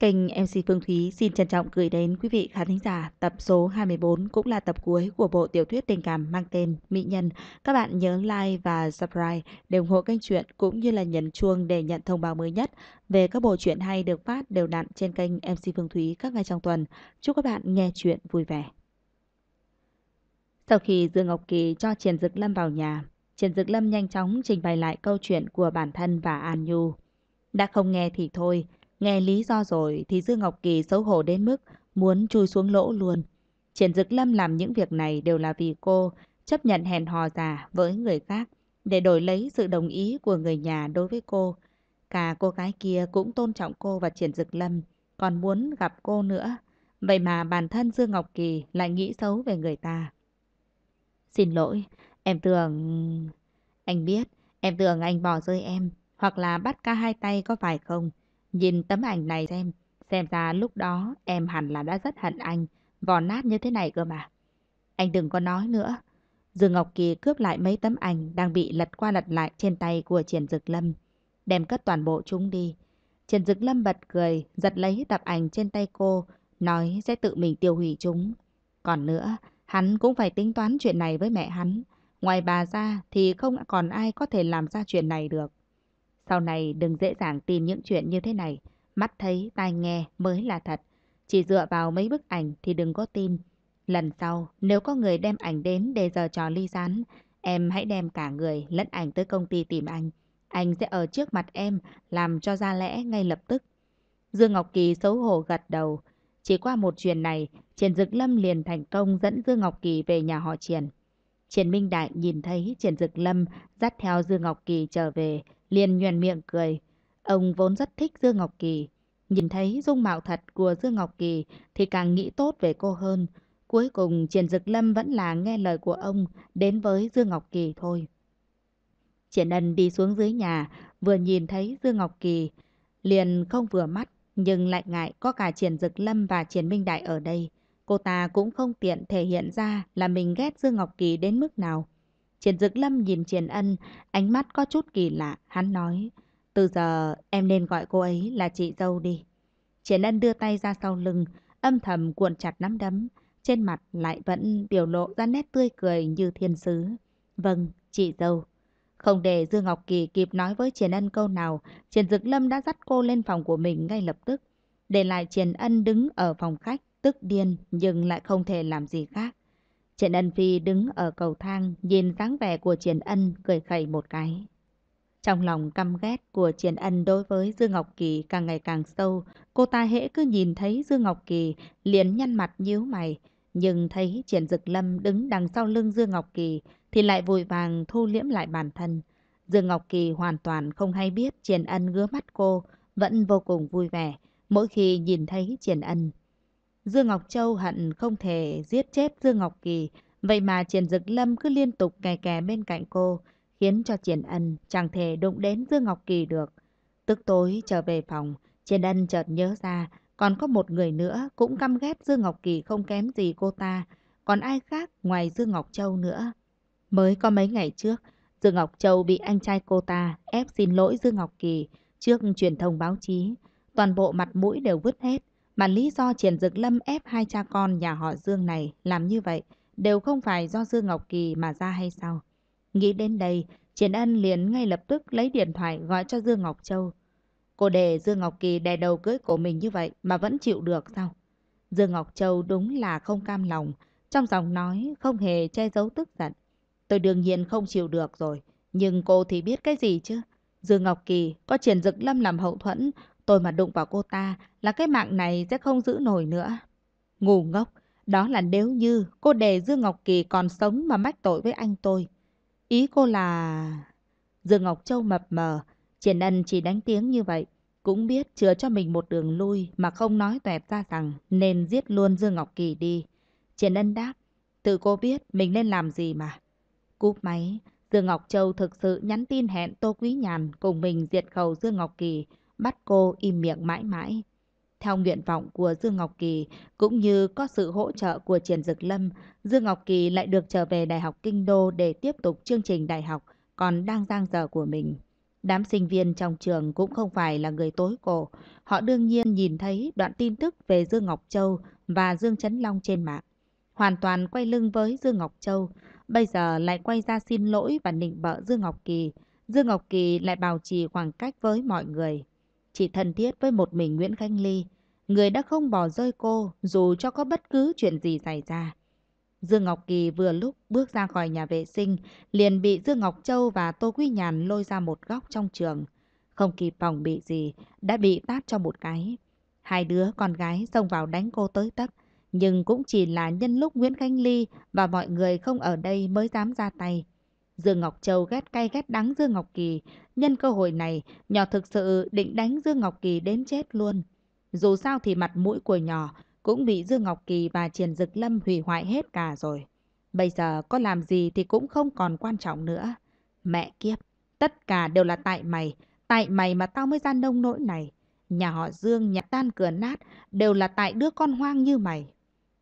Kênh MC Phương Thúy xin trân trọng gửi đến quý vị khán thính giả tập số 24 cũng là tập cuối của bộ tiểu thuyết tình cảm mang tên Mỹ Nhân. Các bạn nhớ like và subscribe để ủng hộ kênh truyện cũng như là nhấn chuông để nhận thông báo mới nhất về các bộ truyện hay được phát đều đặn trên kênh MC Phương Thúy các ngày trong tuần. Chúc các bạn nghe truyện vui vẻ. Sau khi Dương Ngọc Kỳ cho Triển Dực Lâm vào nhà, Triển Dực Lâm nhanh chóng trình bày lại câu chuyện của bản thân và An Nhu. Đã không nghe thì thôi, Nghe lý do rồi thì Dư Ngọc Kỳ xấu hổ đến mức muốn chui xuống lỗ luôn. Triển Dực Lâm làm những việc này đều là vì cô chấp nhận hẹn hò già với người khác để đổi lấy sự đồng ý của người nhà đối với cô. Cả cô gái kia cũng tôn trọng cô và Triển Dực Lâm, còn muốn gặp cô nữa. Vậy mà bản thân Dương Ngọc Kỳ lại nghĩ xấu về người ta. Xin lỗi, em tưởng... Anh biết, em tưởng anh bỏ rơi em, hoặc là bắt ca hai tay có phải không? Nhìn tấm ảnh này xem, xem ra lúc đó em hẳn là đã rất hận anh, vò nát như thế này cơ mà. Anh đừng có nói nữa. Dương Ngọc Kỳ cướp lại mấy tấm ảnh đang bị lật qua lật lại trên tay của Triển Dực Lâm, đem cất toàn bộ chúng đi. Triển Dực Lâm bật cười, giật lấy tập ảnh trên tay cô, nói sẽ tự mình tiêu hủy chúng. Còn nữa, hắn cũng phải tính toán chuyện này với mẹ hắn. Ngoài bà ra thì không còn ai có thể làm ra chuyện này được. Sau này đừng dễ dàng tin những chuyện như thế này. Mắt thấy, tai nghe mới là thật. Chỉ dựa vào mấy bức ảnh thì đừng có tin. Lần sau, nếu có người đem ảnh đến để giờ trò ly rán, em hãy đem cả người lẫn ảnh tới công ty tìm anh. Anh sẽ ở trước mặt em, làm cho ra lẽ ngay lập tức. Dương Ngọc Kỳ xấu hổ gật đầu. Chỉ qua một chuyện này, Triển Dực Lâm liền thành công dẫn Dương Ngọc Kỳ về nhà họ Triển. Triển Minh Đại nhìn thấy Triển Dực Lâm dắt theo Dương Ngọc Kỳ trở về liền nhoèn miệng cười. Ông vốn rất thích Dương Ngọc Kỳ. Nhìn thấy dung mạo thật của Dương Ngọc Kỳ thì càng nghĩ tốt về cô hơn. Cuối cùng Triển Dực Lâm vẫn là nghe lời của ông đến với Dương Ngọc Kỳ thôi. Triển Ân đi xuống dưới nhà, vừa nhìn thấy Dương Ngọc Kỳ, liền không vừa mắt, nhưng lại ngại có cả Triển Dực Lâm và Triển Minh Đại ở đây. Cô ta cũng không tiện thể hiện ra là mình ghét Dương Ngọc Kỳ đến mức nào. Triển Dực Lâm nhìn Triển Ân, ánh mắt có chút kỳ lạ, hắn nói, từ giờ em nên gọi cô ấy là chị dâu đi. Triển Ân đưa tay ra sau lưng, âm thầm cuộn chặt nắm đấm, trên mặt lại vẫn biểu lộ ra nét tươi cười như thiên sứ. Vâng, chị dâu. Không để Dương Ngọc Kỳ kịp nói với Triển Ân câu nào, Triển Dực Lâm đã dắt cô lên phòng của mình ngay lập tức. Để lại Triển Ân đứng ở phòng khách, tức điên nhưng lại không thể làm gì khác. Triển Ân Phi đứng ở cầu thang nhìn dáng vẻ của Triển Ân cười khẩy một cái. Trong lòng căm ghét của Triển Ân đối với Dương Ngọc Kỳ càng ngày càng sâu, cô ta hễ cứ nhìn thấy Dương Ngọc Kỳ liền nhăn mặt nhíu mày, nhưng thấy Triển Dực Lâm đứng đằng sau lưng Dương Ngọc Kỳ thì lại vội vàng thu liễm lại bản thân. Dương Ngọc Kỳ hoàn toàn không hay biết Triển Ân gứa mắt cô, vẫn vô cùng vui vẻ mỗi khi nhìn thấy Triển Ân. Dương Ngọc Châu hận không thể giết chết Dương Ngọc Kỳ. Vậy mà Triển Dực Lâm cứ liên tục kè kè bên cạnh cô, khiến cho Triển Ân chẳng thể đụng đến Dương Ngọc Kỳ được. Tức tối trở về phòng, Triển Ân chợt nhớ ra, còn có một người nữa cũng căm ghét Dương Ngọc Kỳ không kém gì cô ta, còn ai khác ngoài Dương Ngọc Châu nữa. Mới có mấy ngày trước, Dương Ngọc Châu bị anh trai cô ta ép xin lỗi Dương Ngọc Kỳ trước truyền thông báo chí. Toàn bộ mặt mũi đều vứt hết, mà lý do Triển Dực Lâm ép hai cha con nhà họ Dương này làm như vậy đều không phải do Dương Ngọc Kỳ mà ra hay sao? Nghĩ đến đây, Triển Ân liền ngay lập tức lấy điện thoại gọi cho Dương Ngọc Châu. Cô đề Dương Ngọc Kỳ đè đầu cưới của mình như vậy mà vẫn chịu được sao? Dương Ngọc Châu đúng là không cam lòng, trong giọng nói không hề che giấu tức giận. Tôi đương nhiên không chịu được rồi, nhưng cô thì biết cái gì chứ? Dương Ngọc Kỳ có Triển Dực Lâm làm hậu thuẫn, Tôi mà đụng vào cô ta là cái mạng này sẽ không giữ nổi nữa. Ngu ngốc, đó là nếu như cô đề Dương Ngọc Kỳ còn sống mà mách tội với anh tôi. Ý cô là... Dương Ngọc Châu mập mờ, Triển Ân chỉ đánh tiếng như vậy. Cũng biết chứa cho mình một đường lui mà không nói tuẹp ra rằng nên giết luôn Dương Ngọc Kỳ đi. Triển Ân đáp, tự cô biết mình nên làm gì mà. Cúp máy, Dương Ngọc Châu thực sự nhắn tin hẹn Tô Quý Nhàn cùng mình diệt khẩu Dương Ngọc Kỳ bắt cô im miệng mãi mãi. Theo nguyện vọng của Dương Ngọc Kỳ, cũng như có sự hỗ trợ của Triển Dực Lâm, Dương Ngọc Kỳ lại được trở về Đại học Kinh Đô để tiếp tục chương trình đại học còn đang giang dở của mình. Đám sinh viên trong trường cũng không phải là người tối cổ. Họ đương nhiên nhìn thấy đoạn tin tức về Dương Ngọc Châu và Dương Trấn Long trên mạng. Hoàn toàn quay lưng với Dương Ngọc Châu, bây giờ lại quay ra xin lỗi và nịnh bợ Dương Ngọc Kỳ. Dương Ngọc Kỳ lại bảo trì khoảng cách với mọi người chỉ thân thiết với một mình Nguyễn Khanh Ly, người đã không bỏ rơi cô dù cho có bất cứ chuyện gì xảy ra. Dương Ngọc Kỳ vừa lúc bước ra khỏi nhà vệ sinh, liền bị Dương Ngọc Châu và Tô Quý Nhàn lôi ra một góc trong trường. Không kịp phòng bị gì, đã bị tát cho một cái. Hai đứa con gái xông vào đánh cô tới tấp, nhưng cũng chỉ là nhân lúc Nguyễn Khanh Ly và mọi người không ở đây mới dám ra tay. Dương Ngọc Châu ghét cay ghét đắng Dương Ngọc Kỳ. Nhân cơ hội này, nhỏ thực sự định đánh Dương Ngọc Kỳ đến chết luôn. Dù sao thì mặt mũi của nhỏ cũng bị Dương Ngọc Kỳ và Triển Dực Lâm hủy hoại hết cả rồi. Bây giờ có làm gì thì cũng không còn quan trọng nữa. Mẹ kiếp, tất cả đều là tại mày. Tại mày mà tao mới ra nông nỗi này. Nhà họ Dương nhà tan cửa nát đều là tại đứa con hoang như mày.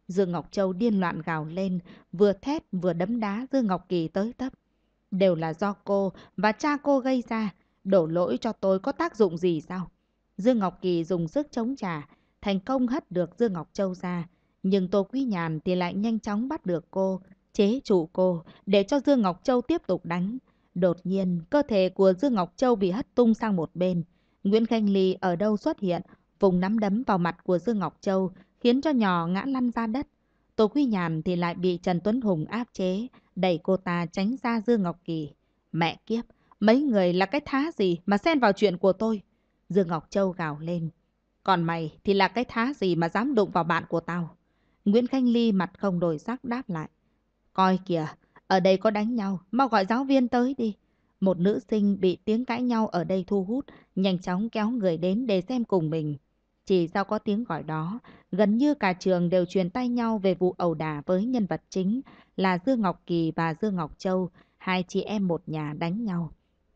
Dương Ngọc Châu điên loạn gào lên, vừa thét vừa đấm đá Dương Ngọc Kỳ tới tấp đều là do cô và cha cô gây ra, đổ lỗi cho tôi có tác dụng gì sao? Dương Ngọc Kỳ dùng sức chống trả, thành công hất được Dương Ngọc Châu ra, nhưng Tô Quý Nhàn thì lại nhanh chóng bắt được cô, chế trụ cô, để cho Dương Ngọc Châu tiếp tục đánh. Đột nhiên, cơ thể của Dương Ngọc Châu bị hất tung sang một bên. Nguyễn Khanh Ly ở đâu xuất hiện, vùng nắm đấm vào mặt của Dương Ngọc Châu, khiến cho nhỏ ngã lăn ra đất. Tô Quy Nhàn thì lại bị Trần Tuấn Hùng áp chế, đẩy cô ta tránh ra Dương Ngọc Kỳ. Mẹ kiếp, mấy người là cái thá gì mà xen vào chuyện của tôi? Dương Ngọc Châu gào lên. Còn mày thì là cái thá gì mà dám đụng vào bạn của tao? Nguyễn Khanh Ly mặt không đổi sắc đáp lại. Coi kìa, ở đây có đánh nhau, mau gọi giáo viên tới đi. Một nữ sinh bị tiếng cãi nhau ở đây thu hút, nhanh chóng kéo người đến để xem cùng mình. Chỉ sau có tiếng gọi đó, gần như cả trường đều truyền tay nhau về vụ ẩu đả với nhân vật chính là Dương Ngọc Kỳ và Dương Ngọc Châu, hai chị em một nhà đánh nhau.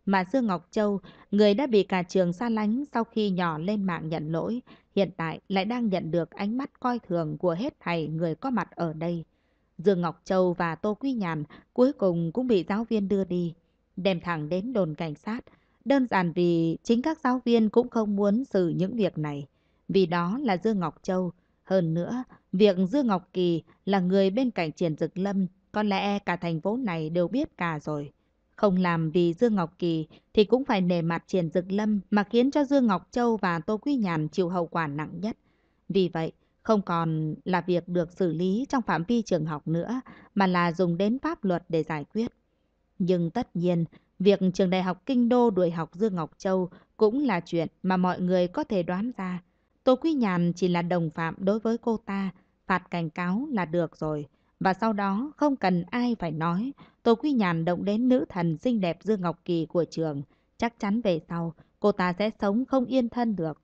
Mà Dương Ngọc Châu, người đã bị cả trường xa lánh sau khi nhỏ lên mạng nhận lỗi, hiện tại lại đang nhận được ánh mắt coi thường của hết thầy người có mặt ở đây. Dương Ngọc Châu và Tô Quý Nhàn cuối cùng cũng bị giáo viên đưa đi, đem thẳng đến đồn cảnh sát, đơn giản vì chính các giáo viên cũng không muốn xử những việc này vì đó là Dương Ngọc Châu. Hơn nữa, việc Dương Ngọc Kỳ là người bên cạnh Triển Dực Lâm, có lẽ cả thành phố này đều biết cả rồi. Không làm vì Dương Ngọc Kỳ thì cũng phải nề mặt Triển Dực Lâm mà khiến cho Dương Ngọc Châu và Tô Quý Nhàn chịu hậu quả nặng nhất. Vì vậy, không còn là việc được xử lý trong phạm vi trường học nữa, mà là dùng đến pháp luật để giải quyết. Nhưng tất nhiên, việc trường đại học Kinh Đô đuổi học Dương Ngọc Châu cũng là chuyện mà mọi người có thể đoán ra. Tô Quý Nhàn chỉ là đồng phạm đối với cô ta, phạt cảnh cáo là được rồi. Và sau đó không cần ai phải nói, Tô Quý Nhàn động đến nữ thần xinh đẹp Dương Ngọc Kỳ của trường. Chắc chắn về sau, cô ta sẽ sống không yên thân được.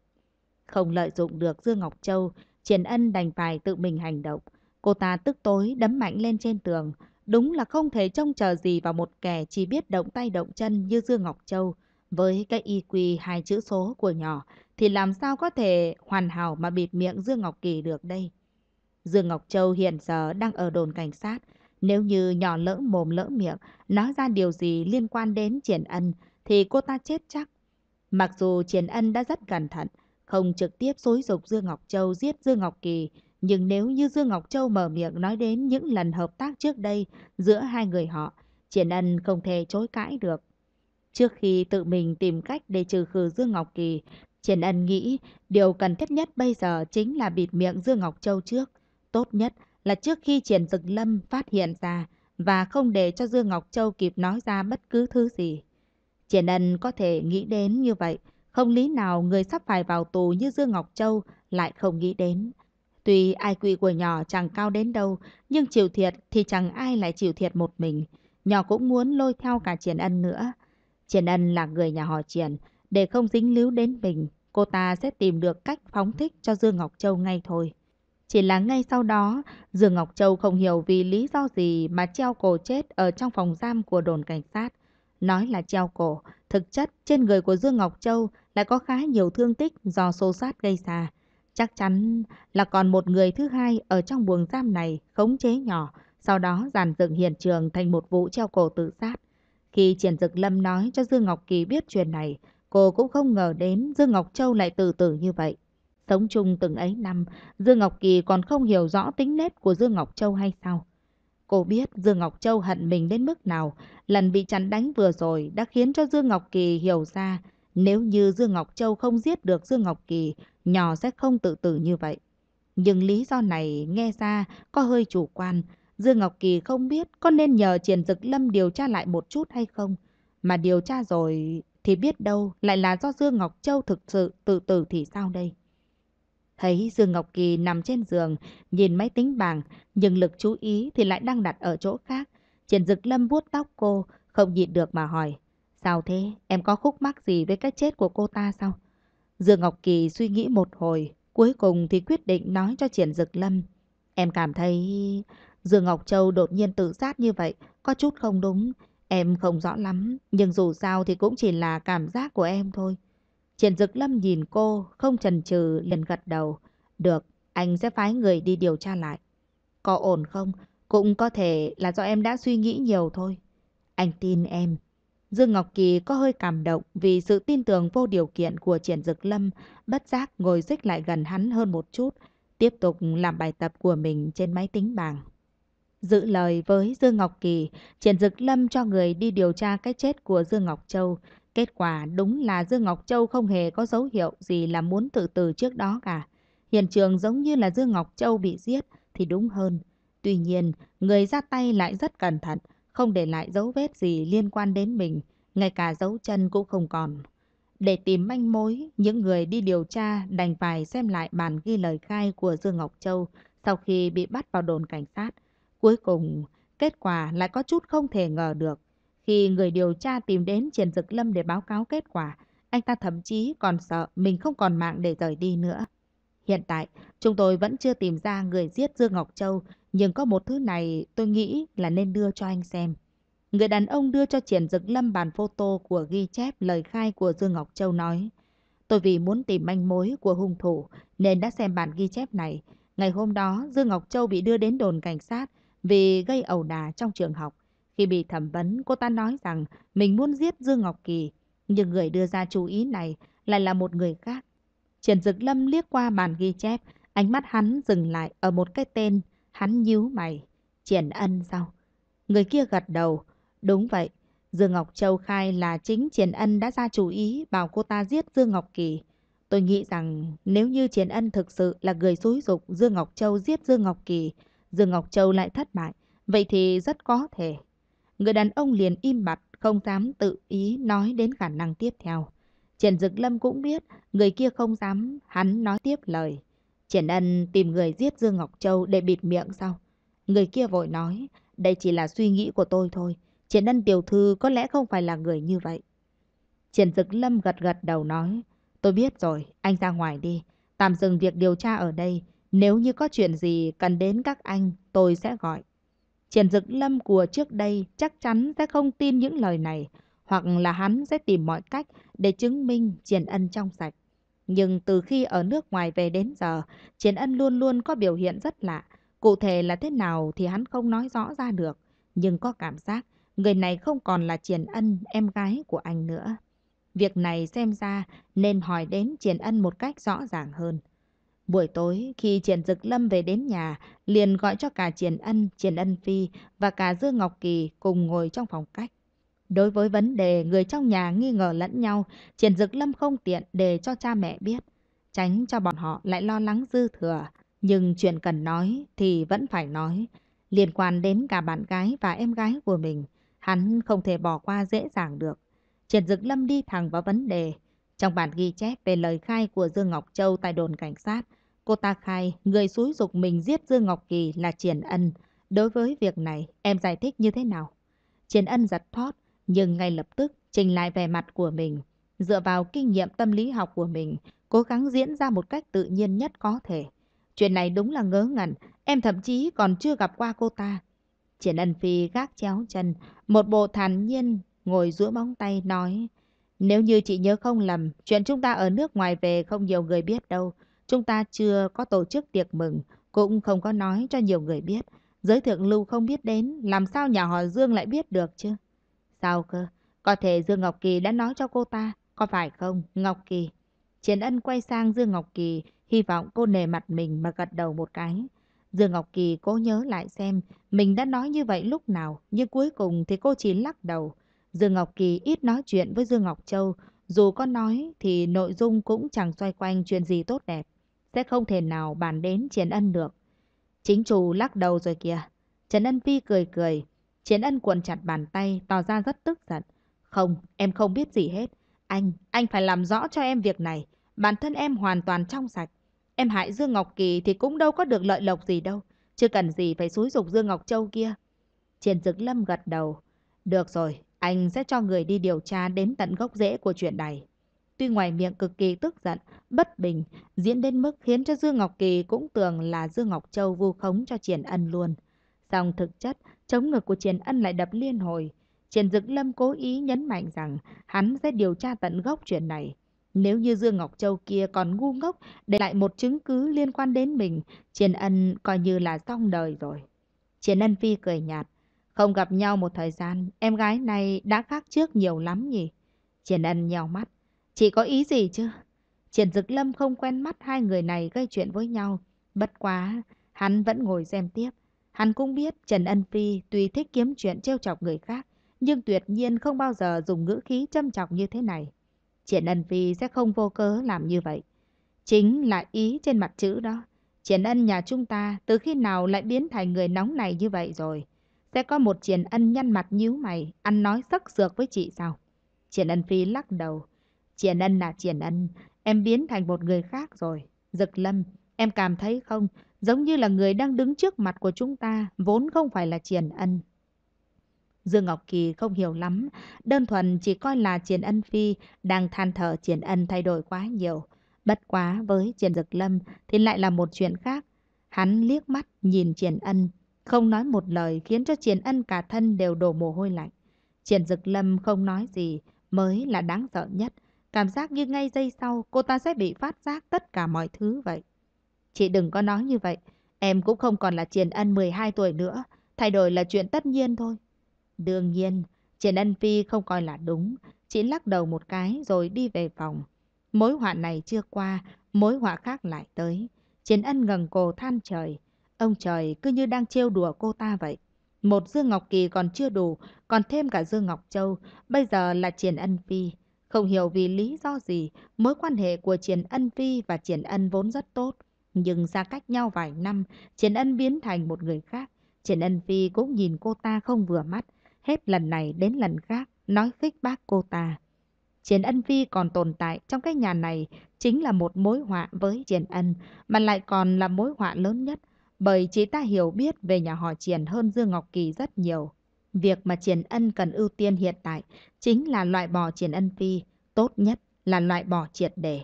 Không lợi dụng được Dương Ngọc Châu, Triển Ân đành phải tự mình hành động. Cô ta tức tối đấm mạnh lên trên tường. Đúng là không thể trông chờ gì vào một kẻ chỉ biết động tay động chân như Dương Ngọc Châu. Với cái y quy hai chữ số của nhỏ, thì làm sao có thể hoàn hảo mà bịt miệng Dương Ngọc Kỳ được đây. Dương Ngọc Châu hiện giờ đang ở đồn cảnh sát. Nếu như nhỏ lỡ mồm lỡ miệng, nói ra điều gì liên quan đến Triển Ân thì cô ta chết chắc. Mặc dù Triển Ân đã rất cẩn thận, không trực tiếp xối dục Dương Ngọc Châu giết Dương Ngọc Kỳ, nhưng nếu như Dương Ngọc Châu mở miệng nói đến những lần hợp tác trước đây giữa hai người họ, Triển Ân không thể chối cãi được. Trước khi tự mình tìm cách để trừ khử Dương Ngọc Kỳ, Triển Ân nghĩ điều cần thiết nhất bây giờ chính là bịt miệng Dương Ngọc Châu trước. Tốt nhất là trước khi Triển Dực Lâm phát hiện ra và không để cho Dương Ngọc Châu kịp nói ra bất cứ thứ gì. Triển Ân có thể nghĩ đến như vậy, không lý nào người sắp phải vào tù như Dương Ngọc Châu lại không nghĩ đến. Tuy ai IQ của nhỏ chẳng cao đến đâu, nhưng chịu thiệt thì chẳng ai lại chịu thiệt một mình. Nhỏ cũng muốn lôi theo cả Triển Ân nữa. Triển Ân là người nhà họ Triển, để không dính líu đến mình cô ta sẽ tìm được cách phóng thích cho Dương Ngọc Châu ngay thôi. Chỉ là ngay sau đó, Dương Ngọc Châu không hiểu vì lý do gì mà treo cổ chết ở trong phòng giam của đồn cảnh sát. Nói là treo cổ, thực chất trên người của Dương Ngọc Châu lại có khá nhiều thương tích do xô sát gây ra. Chắc chắn là còn một người thứ hai ở trong buồng giam này khống chế nhỏ, sau đó giàn dựng hiện trường thành một vụ treo cổ tự sát. Khi Triển Dực Lâm nói cho Dương Ngọc Kỳ biết chuyện này, Cô cũng không ngờ đến Dương Ngọc Châu lại từ từ như vậy. Sống chung từng ấy năm, Dương Ngọc Kỳ còn không hiểu rõ tính nết của Dương Ngọc Châu hay sao. Cô biết Dương Ngọc Châu hận mình đến mức nào, lần bị chắn đánh vừa rồi đã khiến cho Dương Ngọc Kỳ hiểu ra nếu như Dương Ngọc Châu không giết được Dương Ngọc Kỳ, nhỏ sẽ không tự tử như vậy. Nhưng lý do này nghe ra có hơi chủ quan, Dương Ngọc Kỳ không biết có nên nhờ Triển Dực Lâm điều tra lại một chút hay không. Mà điều tra rồi thì biết đâu lại là do Dương Ngọc Châu thực sự tự tử thì sao đây? Thấy Dương Ngọc Kỳ nằm trên giường, nhìn máy tính bảng, nhưng lực chú ý thì lại đang đặt ở chỗ khác. Triển Dực Lâm vuốt tóc cô, không nhịn được mà hỏi. Sao thế? Em có khúc mắc gì với cái chết của cô ta sao? Dương Ngọc Kỳ suy nghĩ một hồi, cuối cùng thì quyết định nói cho Triển Dực Lâm. Em cảm thấy... Dương Ngọc Châu đột nhiên tự sát như vậy, có chút không đúng. Em không rõ lắm, nhưng dù sao thì cũng chỉ là cảm giác của em thôi. Triển Dực Lâm nhìn cô, không chần chừ liền gật đầu. Được, anh sẽ phái người đi điều tra lại. Có ổn không? Cũng có thể là do em đã suy nghĩ nhiều thôi. Anh tin em. Dương Ngọc Kỳ có hơi cảm động vì sự tin tưởng vô điều kiện của Triển Dực Lâm, bất giác ngồi xích lại gần hắn hơn một chút, tiếp tục làm bài tập của mình trên máy tính bảng. Dự lời với Dương Ngọc Kỳ, Triển Dực Lâm cho người đi điều tra cái chết của Dương Ngọc Châu. Kết quả đúng là Dương Ngọc Châu không hề có dấu hiệu gì là muốn tự tử trước đó cả. Hiện trường giống như là Dương Ngọc Châu bị giết thì đúng hơn. Tuy nhiên, người ra tay lại rất cẩn thận, không để lại dấu vết gì liên quan đến mình, ngay cả dấu chân cũng không còn. Để tìm manh mối, những người đi điều tra đành phải xem lại bản ghi lời khai của Dương Ngọc Châu sau khi bị bắt vào đồn cảnh sát. Cuối cùng, kết quả lại có chút không thể ngờ được. Khi người điều tra tìm đến Triển Dực Lâm để báo cáo kết quả, anh ta thậm chí còn sợ mình không còn mạng để rời đi nữa. Hiện tại, chúng tôi vẫn chưa tìm ra người giết Dương Ngọc Châu, nhưng có một thứ này tôi nghĩ là nên đưa cho anh xem. Người đàn ông đưa cho Triển Dực Lâm bản photo của ghi chép lời khai của Dương Ngọc Châu nói. Tôi vì muốn tìm manh mối của hung thủ nên đã xem bản ghi chép này. Ngày hôm đó, Dương Ngọc Châu bị đưa đến đồn cảnh sát, vì gây ẩu đà trong trường học. Khi bị thẩm vấn, cô ta nói rằng mình muốn giết Dương Ngọc Kỳ, nhưng người đưa ra chú ý này lại là một người khác. Triển Dực Lâm liếc qua bàn ghi chép, ánh mắt hắn dừng lại ở một cái tên, hắn nhíu mày. Triển Ân sao? Người kia gật đầu. Đúng vậy, Dương Ngọc Châu khai là chính Triển Ân đã ra chú ý bảo cô ta giết Dương Ngọc Kỳ. Tôi nghĩ rằng nếu như Triển Ân thực sự là người xúi dục Dương Ngọc Châu giết Dương Ngọc Kỳ, Dương Ngọc Châu lại thất bại, vậy thì rất có thể. Người đàn ông liền im mặt, không dám tự ý nói đến khả năng tiếp theo. Triển Dực Lâm cũng biết, người kia không dám hắn nói tiếp lời. Triển Ân tìm người giết Dương Ngọc Châu để bịt miệng sao? Người kia vội nói, đây chỉ là suy nghĩ của tôi thôi. Triển Ân tiểu thư có lẽ không phải là người như vậy. Triển Dực Lâm gật gật đầu nói, tôi biết rồi, anh ra ngoài đi, tạm dừng việc điều tra ở đây. Nếu như có chuyện gì cần đến các anh, tôi sẽ gọi. Triển dực lâm của trước đây chắc chắn sẽ không tin những lời này, hoặc là hắn sẽ tìm mọi cách để chứng minh Triển Ân trong sạch. Nhưng từ khi ở nước ngoài về đến giờ, Triển Ân luôn luôn có biểu hiện rất lạ. Cụ thể là thế nào thì hắn không nói rõ ra được, nhưng có cảm giác người này không còn là Triển Ân, em gái của anh nữa. Việc này xem ra nên hỏi đến Triển Ân một cách rõ ràng hơn. Buổi tối, khi Triển Dực Lâm về đến nhà, liền gọi cho cả Triển Ân, Triển Ân Phi và cả Dương Ngọc Kỳ cùng ngồi trong phòng cách. Đối với vấn đề người trong nhà nghi ngờ lẫn nhau, Triển Dực Lâm không tiện để cho cha mẹ biết, tránh cho bọn họ lại lo lắng dư thừa. Nhưng chuyện cần nói thì vẫn phải nói, liên quan đến cả bạn gái và em gái của mình, hắn không thể bỏ qua dễ dàng được. Triển Dực Lâm đi thẳng vào vấn đề, trong bản ghi chép về lời khai của Dương Ngọc Châu tại đồn cảnh sát, cô ta khai người xúi dục mình giết Dương Ngọc Kỳ là Triển Ân. Đối với việc này, em giải thích như thế nào? Triển Ân giật thót, nhưng ngay lập tức trình lại vẻ mặt của mình. Dựa vào kinh nghiệm tâm lý học của mình, cố gắng diễn ra một cách tự nhiên nhất có thể. Chuyện này đúng là ngớ ngẩn, em thậm chí còn chưa gặp qua cô ta. Triển Ân Phi gác chéo chân, một bộ thản nhiên, ngồi giữa bóng tay nói... Nếu như chị nhớ không lầm, chuyện chúng ta ở nước ngoài về không nhiều người biết đâu. Chúng ta chưa có tổ chức tiệc mừng, cũng không có nói cho nhiều người biết. Giới thượng lưu không biết đến, làm sao nhà họ Dương lại biết được chứ? Sao cơ? Có thể Dương Ngọc Kỳ đã nói cho cô ta, có phải không, Ngọc Kỳ? Triển ân quay sang Dương Ngọc Kỳ, hy vọng cô nề mặt mình mà gật đầu một cái. Dương Ngọc Kỳ cố nhớ lại xem mình đã nói như vậy lúc nào, nhưng cuối cùng thì cô chỉ lắc đầu. Dương Ngọc Kỳ ít nói chuyện với Dương Ngọc Châu, dù có nói thì nội dung cũng chẳng xoay quanh chuyện gì tốt đẹp, sẽ không thể nào bàn đến Triển Ân được. Chính chủ lắc đầu rồi kìa, Trần Ân Phi cười cười, Triển Ân cuộn chặt bàn tay, tỏ ra rất tức giận. Không, em không biết gì hết, anh, anh phải làm rõ cho em việc này, bản thân em hoàn toàn trong sạch. Em hại Dương Ngọc Kỳ thì cũng đâu có được lợi lộc gì đâu, chưa cần gì phải xúi dục Dương Ngọc Châu kia. Triển Dực Lâm gật đầu. Được rồi, anh sẽ cho người đi điều tra đến tận gốc rễ của chuyện này. Tuy ngoài miệng cực kỳ tức giận, bất bình, diễn đến mức khiến cho Dương Ngọc Kỳ cũng tưởng là Dương Ngọc Châu vu khống cho Triển Ân luôn. Song thực chất, chống ngực của Triển Ân lại đập liên hồi. Triển Dực Lâm cố ý nhấn mạnh rằng hắn sẽ điều tra tận gốc chuyện này. Nếu như Dương Ngọc Châu kia còn ngu ngốc để lại một chứng cứ liên quan đến mình, Triển Ân coi như là xong đời rồi. Triển Ân Phi cười nhạt, không gặp nhau một thời gian, em gái này đã khác trước nhiều lắm nhỉ? Triển Ân nhèo mắt. Chị có ý gì chứ? Triển Dực Lâm không quen mắt hai người này gây chuyện với nhau. Bất quá, hắn vẫn ngồi xem tiếp. Hắn cũng biết Trần Ân Phi tuy thích kiếm chuyện trêu chọc người khác, nhưng tuyệt nhiên không bao giờ dùng ngữ khí châm chọc như thế này. Triển Ân Phi sẽ không vô cớ làm như vậy. Chính là ý trên mặt chữ đó. Triển Ân nhà chúng ta từ khi nào lại biến thành người nóng này như vậy rồi? Sẽ có một triển ân nhăn mặt nhíu mày, ăn nói sắc sược với chị sao? Triển ân phi lắc đầu. Triển ân là triển ân, em biến thành một người khác rồi. Dực lâm, em cảm thấy không? Giống như là người đang đứng trước mặt của chúng ta, vốn không phải là triển ân. Dương Ngọc Kỳ không hiểu lắm, đơn thuần chỉ coi là Triển Ân Phi đang than thở Triển Ân thay đổi quá nhiều. Bất quá với Triển Dực Lâm thì lại là một chuyện khác. Hắn liếc mắt nhìn Triển Ân, không nói một lời khiến cho Triển Ân cả thân đều đổ mồ hôi lạnh. Triển Dực Lâm không nói gì mới là đáng sợ nhất. Cảm giác như ngay giây sau cô ta sẽ bị phát giác tất cả mọi thứ vậy. Chị đừng có nói như vậy. Em cũng không còn là Triển Ân 12 tuổi nữa. Thay đổi là chuyện tất nhiên thôi. Đương nhiên, Triển Ân Phi không coi là đúng. Chị lắc đầu một cái rồi đi về phòng. Mối họa này chưa qua, mối họa khác lại tới. Triển Ân ngẩng cổ than trời. Ông trời cứ như đang trêu đùa cô ta vậy. Một Dương Ngọc Kỳ còn chưa đủ, còn thêm cả Dương Ngọc Châu, bây giờ là Triển Ân Phi. Không hiểu vì lý do gì, mối quan hệ của Triển Ân Phi và Triển Ân vốn rất tốt. Nhưng xa cách nhau vài năm, Triển Ân biến thành một người khác. Triển Ân Phi cũng nhìn cô ta không vừa mắt, hết lần này đến lần khác, nói khích bác cô ta. Triển Ân Phi còn tồn tại trong cái nhà này chính là một mối họa với Triển Ân, mà lại còn là mối họa lớn nhất bởi chị ta hiểu biết về nhà họ Triển hơn Dương Ngọc Kỳ rất nhiều. Việc mà Triển Ân cần ưu tiên hiện tại chính là loại bỏ Triển Ân Phi, tốt nhất là loại bỏ triệt đề.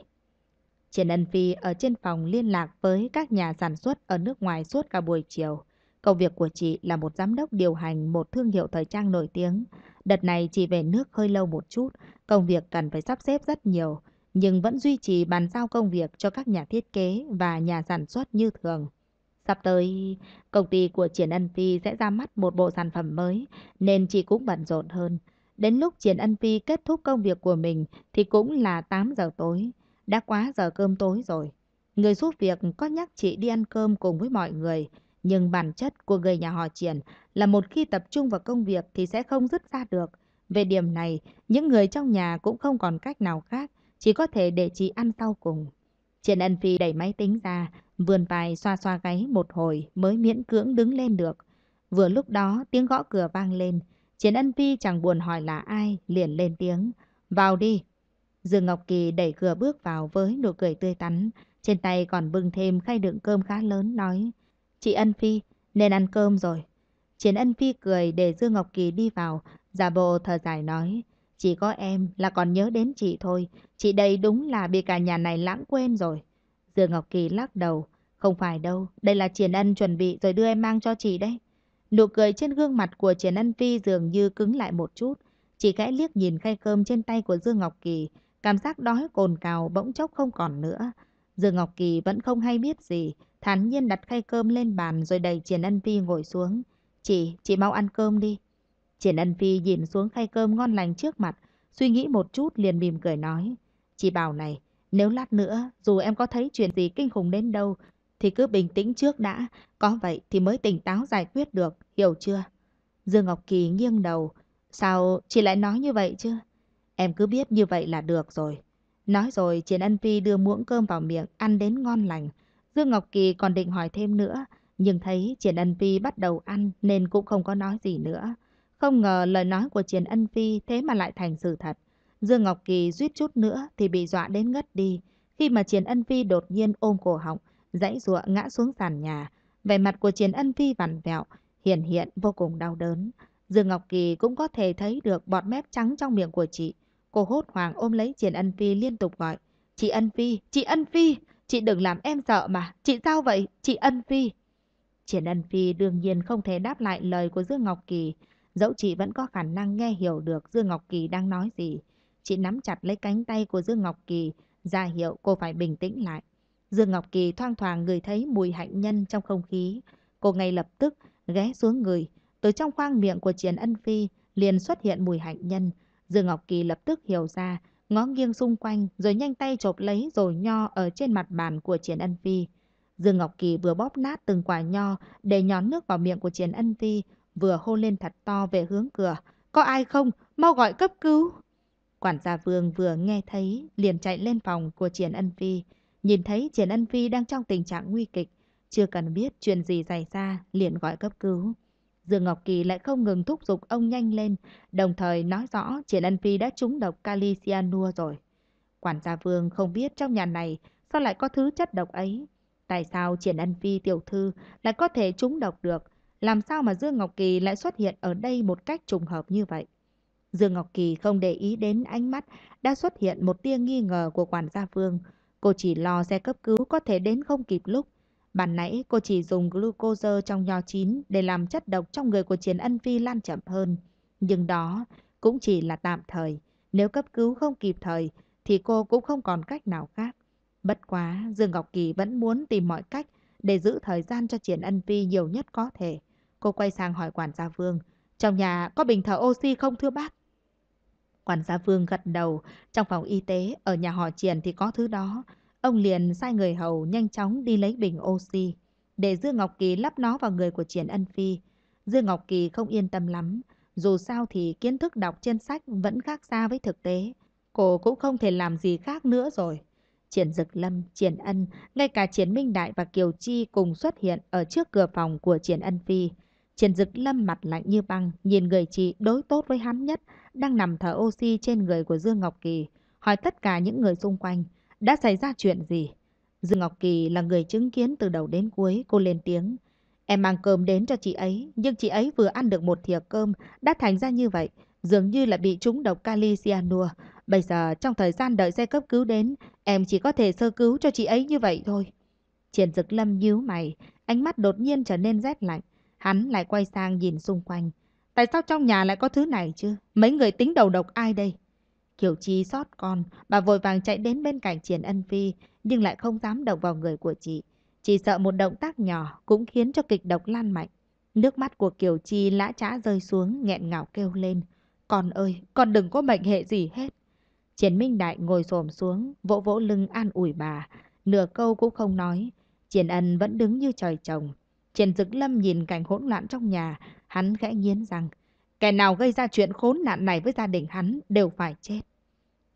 Triển Ân Phi ở trên phòng liên lạc với các nhà sản xuất ở nước ngoài suốt cả buổi chiều. Công việc của chị là một giám đốc điều hành một thương hiệu thời trang nổi tiếng. Đợt này chị về nước hơi lâu một chút, công việc cần phải sắp xếp rất nhiều, nhưng vẫn duy trì bàn giao công việc cho các nhà thiết kế và nhà sản xuất như thường. Sắp tới, công ty của Triển Ân Phi sẽ ra mắt một bộ sản phẩm mới, nên chị cũng bận rộn hơn. Đến lúc Triển Ân Phi kết thúc công việc của mình thì cũng là 8 giờ tối, đã quá giờ cơm tối rồi. Người giúp việc có nhắc chị đi ăn cơm cùng với mọi người, nhưng bản chất của người nhà họ Triển là một khi tập trung vào công việc thì sẽ không dứt ra được. Về điểm này, những người trong nhà cũng không còn cách nào khác, chỉ có thể để chị ăn sau cùng. Trần Ân Phi đẩy máy tính ra, vươn vai xoa xoa gáy một hồi mới miễn cưỡng đứng lên được. Vừa lúc đó tiếng gõ cửa vang lên, Trần Ân Phi chẳng buồn hỏi là ai, liền lên tiếng. Vào đi. Dương Ngọc Kỳ đẩy cửa bước vào với nụ cười tươi tắn, trên tay còn bưng thêm khay đựng cơm khá lớn nói. Chị Ân Phi, nên ăn cơm rồi. Trần Ân Phi cười để Dương Ngọc Kỳ đi vào, giả bộ thở dài nói. Chỉ có em là còn nhớ đến chị thôi. Chị đây đúng là bị cả nhà này lãng quên rồi. Dương Ngọc Kỳ lắc đầu. Không phải đâu, đây là Triển Ân chuẩn bị rồi đưa em mang cho chị đấy. Nụ cười trên gương mặt của Triển Ân Phi dường như cứng lại một chút. chị gãy liếc nhìn khay cơm trên tay của Dương Ngọc Kỳ. Cảm giác đói cồn cào bỗng chốc không còn nữa. Dương Ngọc Kỳ vẫn không hay biết gì. thản nhiên đặt khay cơm lên bàn rồi đẩy Triển Ân Phi ngồi xuống. Chị, chị mau ăn cơm đi, Triển Ân Phi nhìn xuống khay cơm ngon lành trước mặt, suy nghĩ một chút liền mỉm cười nói. Chị bảo này, nếu lát nữa, dù em có thấy chuyện gì kinh khủng đến đâu, thì cứ bình tĩnh trước đã, có vậy thì mới tỉnh táo giải quyết được, hiểu chưa? Dương Ngọc Kỳ nghiêng đầu, sao chị lại nói như vậy chứ? Em cứ biết như vậy là được rồi. Nói rồi, Triển Ân Phi đưa muỗng cơm vào miệng, ăn đến ngon lành. Dương Ngọc Kỳ còn định hỏi thêm nữa, nhưng thấy Triển Ân Phi bắt đầu ăn nên cũng không có nói gì nữa. Không ngờ lời nói của Triển Ân Phi thế mà lại thành sự thật. Dương Ngọc Kỳ suýt chút nữa thì bị dọa đến ngất đi. Khi mà Triển Ân Phi đột nhiên ôm cổ họng, dãy rụa ngã xuống sàn nhà. Vẻ mặt của Triển Ân Phi vằn vẹo, hiện hiện vô cùng đau đớn. Dương Ngọc Kỳ cũng có thể thấy được bọt mép trắng trong miệng của chị. Cô hốt hoảng ôm lấy Triển Ân Phi liên tục gọi. Chị Ân Phi, chị Ân Phi, chị đừng làm em sợ mà. Chị sao vậy, chị Ân Phi. Triển Ân Phi đương nhiên không thể đáp lại lời của Dương Ngọc Kỳ. Dẫu chị vẫn có khả năng nghe hiểu được Dương Ngọc Kỳ đang nói gì. Chị nắm chặt lấy cánh tay của Dương Ngọc Kỳ, ra hiệu cô phải bình tĩnh lại. Dương Ngọc Kỳ thoang thoảng người thấy mùi hạnh nhân trong không khí. Cô ngay lập tức ghé xuống người. Từ trong khoang miệng của Triển Ân Phi liền xuất hiện mùi hạnh nhân. Dương Ngọc Kỳ lập tức hiểu ra, ngó nghiêng xung quanh rồi nhanh tay chộp lấy rồi nho ở trên mặt bàn của Triển Ân Phi. Dương Ngọc Kỳ vừa bóp nát từng quả nho để nhón nước vào miệng của Triển Ân Phi vừa hô lên thật to về hướng cửa. Có ai không? Mau gọi cấp cứu! Quản gia Vương vừa nghe thấy, liền chạy lên phòng của Triển Ân Phi. Nhìn thấy Triển Ân Phi đang trong tình trạng nguy kịch, chưa cần biết chuyện gì xảy ra, liền gọi cấp cứu. Dương Ngọc Kỳ lại không ngừng thúc giục ông nhanh lên, đồng thời nói rõ Triển Ân Phi đã trúng độc kali cyanua rồi. Quản gia Vương không biết trong nhà này sao lại có thứ chất độc ấy. Tại sao Triển Ân Phi tiểu thư lại có thể trúng độc được, làm sao mà Dương Ngọc Kỳ lại xuất hiện ở đây một cách trùng hợp như vậy? Dương Ngọc Kỳ không để ý đến ánh mắt đã xuất hiện một tia nghi ngờ của quản gia Phương. Cô chỉ lo xe cấp cứu có thể đến không kịp lúc. Bản nãy cô chỉ dùng glucose trong nho chín để làm chất độc trong người của Triển Ân Phi lan chậm hơn. Nhưng đó cũng chỉ là tạm thời. Nếu cấp cứu không kịp thời thì cô cũng không còn cách nào khác. Bất quá, Dương Ngọc Kỳ vẫn muốn tìm mọi cách để giữ thời gian cho Triển Ân Phi nhiều nhất có thể. Cô quay sang hỏi quản gia Vương. Trong nhà có bình thở oxy không thưa bác? Quản gia Vương gật đầu. Trong phòng y tế, ở nhà họ triển thì có thứ đó. Ông liền sai người hầu nhanh chóng đi lấy bình oxy. Để Dương Ngọc Kỳ lắp nó vào người của triển ân phi. Dương Ngọc Kỳ không yên tâm lắm. Dù sao thì kiến thức đọc trên sách vẫn khác xa với thực tế. Cô cũng không thể làm gì khác nữa rồi. Triển Dực Lâm, Triển Ân, ngay cả Triển Minh Đại và Kiều Chi cùng xuất hiện ở trước cửa phòng của Triển Ân Phi. Trần Dực Lâm mặt lạnh như băng, nhìn người chị đối tốt với hắn nhất, đang nằm thở oxy trên người của Dương Ngọc Kỳ, hỏi tất cả những người xung quanh, đã xảy ra chuyện gì? Dương Ngọc Kỳ là người chứng kiến từ đầu đến cuối, cô lên tiếng. Em mang cơm đến cho chị ấy, nhưng chị ấy vừa ăn được một thìa cơm, đã thành ra như vậy, dường như là bị trúng độc kali cyanua. Bây giờ, trong thời gian đợi xe cấp cứu đến, em chỉ có thể sơ cứu cho chị ấy như vậy thôi. Triển Dực Lâm nhíu mày, ánh mắt đột nhiên trở nên rét lạnh. Hắn lại quay sang nhìn xung quanh. Tại sao trong nhà lại có thứ này chứ? Mấy người tính đầu độc ai đây? Kiều Chi xót con, bà vội vàng chạy đến bên cạnh Triển Ân Phi, nhưng lại không dám động vào người của chị. Chỉ sợ một động tác nhỏ cũng khiến cho kịch độc lan mạnh. Nước mắt của Kiều Chi lã trã rơi xuống, nghẹn ngào kêu lên. Con ơi, con đừng có mệnh hệ gì hết. Triển Minh Đại ngồi xổm xuống, vỗ vỗ lưng an ủi bà. Nửa câu cũng không nói. Triển Ân vẫn đứng như trời trồng, Triển Dực Lâm nhìn cảnh hỗn loạn trong nhà, hắn khẽ nghiến rằng, kẻ nào gây ra chuyện khốn nạn này với gia đình hắn đều phải chết.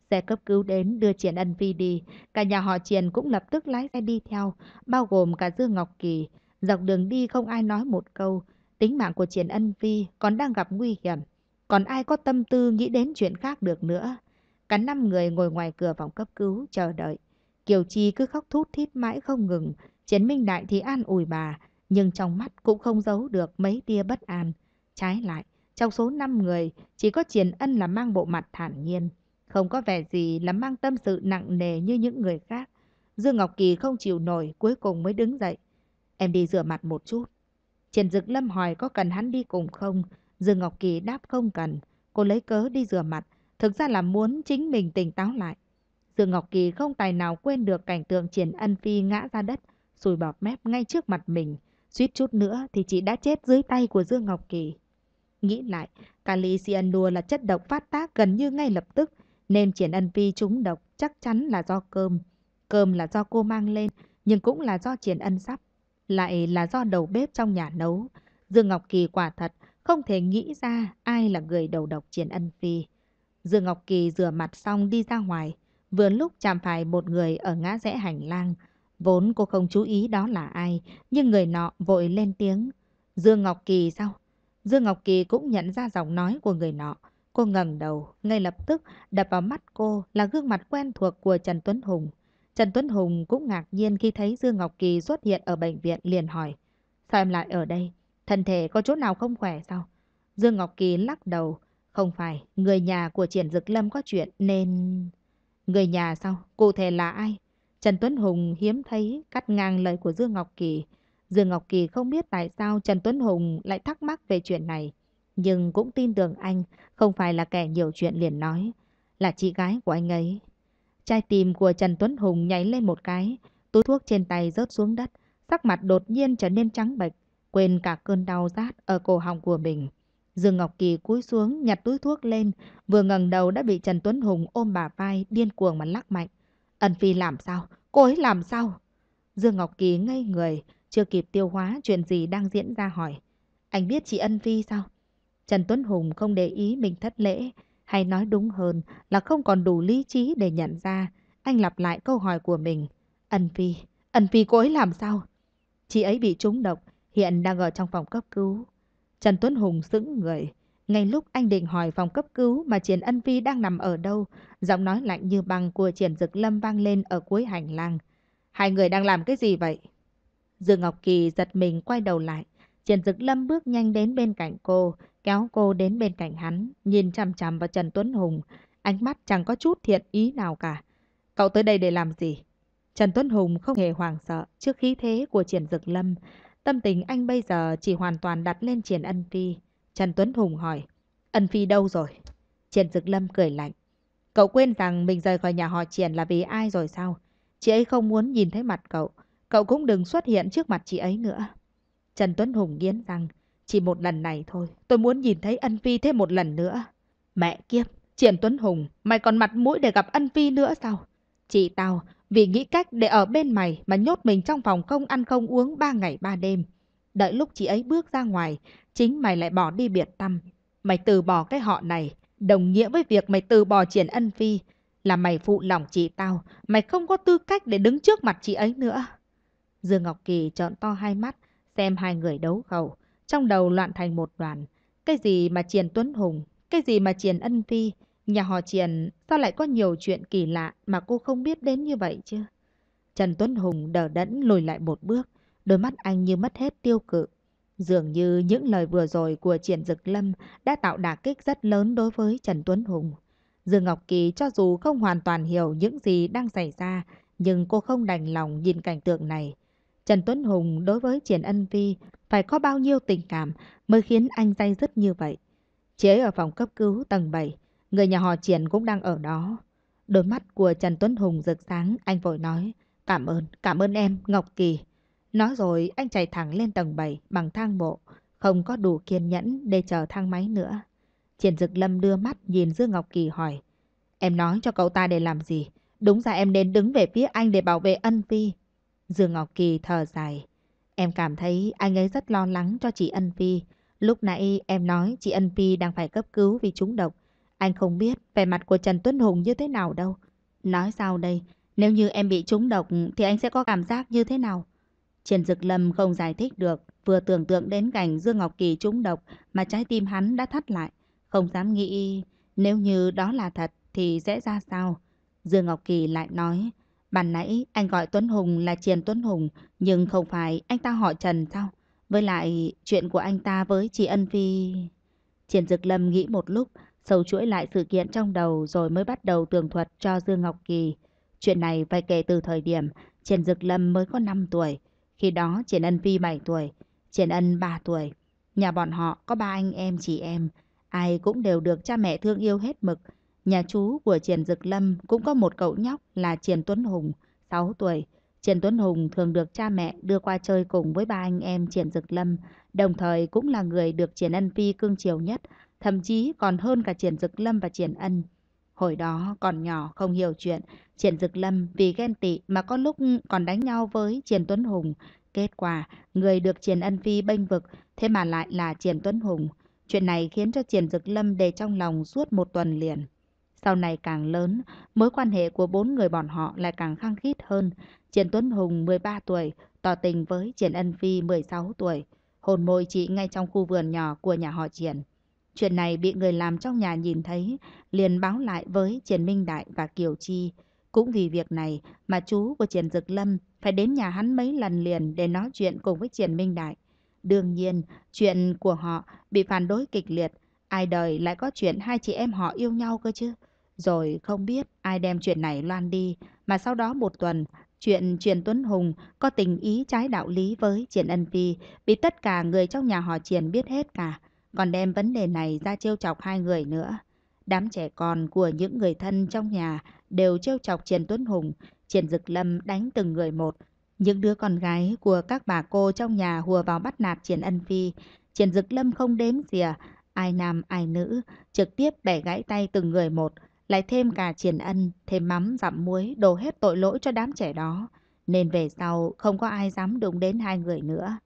Xe cấp cứu đến đưa Triển Ân Phi đi, cả nhà họ Triển cũng lập tức lái xe đi theo, bao gồm cả Dương Ngọc Kỳ. Dọc đường đi không ai nói một câu, tính mạng của Triển Ân Phi còn đang gặp nguy hiểm, còn ai có tâm tư nghĩ đến chuyện khác được nữa. Cả năm người ngồi ngoài cửa phòng cấp cứu chờ đợi. Kiều Chi cứ khóc thút thít mãi không ngừng, Triển Minh Đại thì an ủi bà, nhưng trong mắt cũng không giấu được mấy tia bất an. Trái lại, trong số 5 người, chỉ có Triển Ân là mang bộ mặt thản nhiên, không có vẻ gì là mang tâm sự nặng nề như những người khác. Dương Ngọc Kỳ không chịu nổi, cuối cùng mới đứng dậy. Em đi rửa mặt một chút. Triển Dực Lâm hỏi có cần hắn đi cùng không? Dương Ngọc Kỳ đáp không cần. Cô lấy cớ đi rửa mặt, thực ra là muốn chính mình tỉnh táo lại. Dương Ngọc Kỳ không tài nào quên được cảnh tượng Triển Ân Phi ngã ra đất, sùi bọt mép ngay trước mặt mình. Suýt chút nữa thì chị đã chết dưới tay của Dương Ngọc Kỳ. Nghĩ lại, Kali Cyanua là chất độc phát tác gần như ngay lập tức, nên Triển Ân phi trúng độc chắc chắn là do cơm. Cơm là do cô mang lên, nhưng cũng là do Triển Ân sắp. Lại là do đầu bếp trong nhà nấu. Dương Ngọc Kỳ quả thật, không thể nghĩ ra ai là người đầu độc Triển Ân Phi. Dương Ngọc Kỳ rửa mặt xong đi ra ngoài, vừa lúc chạm phải một người ở ngã rẽ hành lang. Vốn cô không chú ý đó là ai, nhưng người nọ vội lên tiếng. Dương Ngọc Kỳ sao? Dương Ngọc Kỳ cũng nhận ra giọng nói của người nọ. Cô ngẩng đầu, ngay lập tức đập vào mắt cô là gương mặt quen thuộc của Trần Tuấn Hùng. Trần Tuấn Hùng cũng ngạc nhiên khi thấy Dương Ngọc Kỳ xuất hiện ở bệnh viện liền hỏi. Sao em lại ở đây? Thân thể có chỗ nào không khỏe sao? Dương Ngọc Kỳ lắc đầu. Không phải, người nhà của Triển Dực Lâm có chuyện nên... Người nhà sao? Cụ thể là ai? Trần Tuấn Hùng hiếm thấy cắt ngang lời của Dương Ngọc Kỳ. Dương Ngọc Kỳ không biết tại sao Trần Tuấn Hùng lại thắc mắc về chuyện này. Nhưng cũng tin tưởng anh không phải là kẻ nhiều chuyện liền nói. Là chị gái của anh ấy. Trái tim của Trần Tuấn Hùng nhảy lên một cái. Túi thuốc trên tay rớt xuống đất. Sắc mặt đột nhiên trở nên trắng bệch. Quên cả cơn đau rát ở cổ họng của mình. Dương Ngọc Kỳ cúi xuống nhặt túi thuốc lên. Vừa ngẩng đầu đã bị Trần Tuấn Hùng ôm bà vai điên cuồng mà lắc mạnh. Ân Phi làm sao? Cô ấy làm sao? Dương Ngọc Kỳ ngây người, chưa kịp tiêu hóa chuyện gì đang diễn ra hỏi. Anh biết chị Ân Phi sao? Trần Tuấn Hùng không để ý mình thất lễ, hay nói đúng hơn là không còn đủ lý trí để nhận ra. Anh lặp lại câu hỏi của mình. Ân Phi, Ân Phi cô ấy làm sao? Chị ấy bị trúng độc, hiện đang ở trong phòng cấp cứu. Trần Tuấn Hùng sững người, ngay lúc anh định hỏi phòng cấp cứu mà Triển Ân Vi đang nằm ở đâu, giọng nói lạnh như băng của Triển Dực Lâm vang lên ở cuối hành lang. Hai người đang làm cái gì vậy? Dương Ngọc Kỳ giật mình quay đầu lại. Triển Dực Lâm bước nhanh đến bên cạnh cô, kéo cô đến bên cạnh hắn, nhìn chằm chằm vào Trần Tuấn Hùng. Ánh mắt chẳng có chút thiện ý nào cả. Cậu tới đây để làm gì? Trần Tuấn Hùng không hề hoảng sợ trước khí thế của Triển Dực Lâm. Tâm tình anh bây giờ chỉ hoàn toàn đặt lên Triển Ân Phi. Trần Tuấn Hùng hỏi. Ân Phi đâu rồi? Triển Dực Lâm cười lạnh. Cậu quên rằng mình rời khỏi nhà họ Triển là vì ai rồi sao? Chị ấy không muốn nhìn thấy mặt cậu. Cậu cũng đừng xuất hiện trước mặt chị ấy nữa. Trần Tuấn Hùng nghiến rằng, Chỉ một lần này thôi. Tôi muốn nhìn thấy Ân Phi thêm một lần nữa. Mẹ kiếp! Triển Tuấn Hùng, mày còn mặt mũi để gặp Ân Phi nữa sao? Chị tao, vì nghĩ cách để ở bên mày mà nhốt mình trong phòng không ăn không uống ba ngày ba đêm. Đợi lúc chị ấy bước ra ngoài, Chính mày lại bỏ đi biệt tâm. Mày từ bỏ cái họ này, đồng nghĩa với việc mày từ bỏ triển ân phi. Là mày phụ lòng chị tao, mày không có tư cách để đứng trước mặt chị ấy nữa. Dương Ngọc Kỳ trợn to hai mắt, xem hai người đấu khẩu. Trong đầu loạn thành một đoàn. Cái gì mà Triền Tuấn Hùng, cái gì mà Triền Ân Phi, nhà họ Triền sao lại có nhiều chuyện kỳ lạ mà cô không biết đến như vậy chứ? Trần Tuấn Hùng đờ đẫn lùi lại một bước, đôi mắt anh như mất hết tiêu cự. Dường như những lời vừa rồi của Triển Dực Lâm đã tạo đả kích rất lớn đối với Trần Tuấn Hùng. Dương Ngọc Kỳ cho dù không hoàn toàn hiểu những gì đang xảy ra, nhưng cô không đành lòng nhìn cảnh tượng này. Trần Tuấn Hùng đối với Triển Ân Vi phải có bao nhiêu tình cảm mới khiến anh say dứt như vậy. Chế ở phòng cấp cứu tầng 7, người nhà họ Triển cũng đang ở đó. Đôi mắt của Trần Tuấn Hùng rực sáng, anh vội nói, cảm ơn, cảm ơn em, Ngọc Kỳ. Nói rồi anh chạy thẳng lên tầng 7 bằng thang bộ, không có đủ kiên nhẫn để chờ thang máy nữa. Triển Dực Lâm đưa mắt nhìn Dương Ngọc Kỳ hỏi. Em nói cho cậu ta để làm gì? Đúng ra em nên đứng về phía anh để bảo vệ ân phi. Dương Ngọc Kỳ thở dài. Em cảm thấy anh ấy rất lo lắng cho chị Ân Phi. Lúc nãy em nói chị Ân Phi đang phải cấp cứu vì trúng độc. Anh không biết vẻ mặt của Trần Tuấn Hùng như thế nào đâu. Nói sao đây, nếu như em bị trúng độc thì anh sẽ có cảm giác như thế nào? Triển Dực Lâm không giải thích được, vừa tưởng tượng đến cảnh Dương Ngọc Kỳ trúng độc mà trái tim hắn đã thắt lại, không dám nghĩ nếu như đó là thật thì sẽ ra sao. Dương Ngọc Kỳ lại nói, bàn nãy anh gọi Tuấn Hùng là Triền Tuấn Hùng, nhưng không phải anh ta họ Trần sao? Với lại chuyện của anh ta với chị Ân Phi... Triển Dực Lâm nghĩ một lúc, sầu chuỗi lại sự kiện trong đầu rồi mới bắt đầu tường thuật cho Dương Ngọc Kỳ. Chuyện này phải kể từ thời điểm Triển Dực Lâm mới có 5 tuổi. Khi đó Triển Ân Phi 7 tuổi, Triển Ân 3 tuổi. Nhà bọn họ có ba anh em chị em, ai cũng đều được cha mẹ thương yêu hết mực. Nhà chú của Triển Dực Lâm cũng có một cậu nhóc là Triển Tuấn Hùng, 6 tuổi. Triển Tuấn Hùng thường được cha mẹ đưa qua chơi cùng với ba anh em Triển Dực Lâm, đồng thời cũng là người được Triển Ân Phi cưng chiều nhất, thậm chí còn hơn cả Triển Dực Lâm và Triển Ân. Hồi đó còn nhỏ không hiểu chuyện, Triển Dực Lâm vì ghen tị mà có lúc còn đánh nhau với Triển Tuấn Hùng. Kết quả, người được Triển Ân Phi bênh vực, thế mà lại là Triển Tuấn Hùng. Chuyện này khiến cho Triển Dực Lâm để trong lòng suốt một tuần liền. Sau này càng lớn, mối quan hệ của bốn người bọn họ lại càng khăng khít hơn. Triển Tuấn Hùng 13 tuổi, tỏ tình với Triển Ân Phi 16 tuổi. Hồn môi chị ngay trong khu vườn nhỏ của nhà họ Triển. Chuyện này bị người làm trong nhà nhìn thấy, liền báo lại với Triển Minh Đại và Kiều Chi. Cũng vì việc này mà chú của Triển Dực Lâm phải đến nhà hắn mấy lần liền để nói chuyện cùng với Triển Minh Đại. Đương nhiên, chuyện của họ bị phản đối kịch liệt. Ai đời lại có chuyện hai chị em họ yêu nhau cơ chứ. Rồi không biết ai đem chuyện này loan đi, mà sau đó một tuần, chuyện Truyền Tuấn Hùng có tình ý trái đạo lý với Triển Ân Phi bị tất cả người trong nhà họ Triển biết hết cả còn đem vấn đề này ra trêu chọc hai người nữa. Đám trẻ con của những người thân trong nhà đều trêu chọc Triển Tuấn Hùng, Triển Dực Lâm đánh từng người một. Những đứa con gái của các bà cô trong nhà hùa vào bắt nạt Triển Ân Phi. Triển Dực Lâm không đếm dìa, ai nam ai nữ, trực tiếp bẻ gãy tay từng người một, lại thêm cả Triển Ân, thêm mắm dặm muối đổ hết tội lỗi cho đám trẻ đó. Nên về sau không có ai dám đụng đến hai người nữa.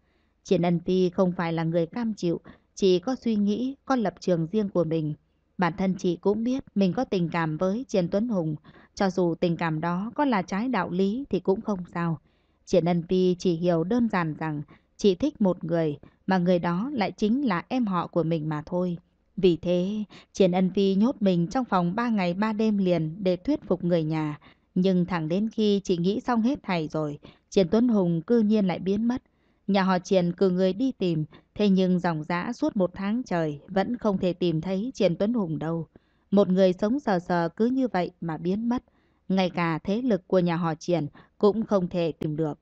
Triển Ân Phi không phải là người cam chịu, Chị có suy nghĩ, có lập trường riêng của mình. Bản thân chị cũng biết mình có tình cảm với Triển Tuấn Hùng, cho dù tình cảm đó có là trái đạo lý thì cũng không sao. Triển Ân Phi chỉ hiểu đơn giản rằng chị thích một người mà người đó lại chính là em họ của mình mà thôi. Vì thế, Triển Ân Phi nhốt mình trong phòng 3 ngày 3 đêm liền để thuyết phục người nhà. Nhưng thẳng đến khi chị nghĩ xong hết thảy rồi, Triển Tuấn Hùng cư nhiên lại biến mất. Nhà họ Triền cử người đi tìm, thế nhưng dòng dã suốt một tháng trời vẫn không thể tìm thấy Triền Tuấn Hùng đâu. Một người sống sờ sờ cứ như vậy mà biến mất. Ngay cả thế lực của nhà họ Triền cũng không thể tìm được.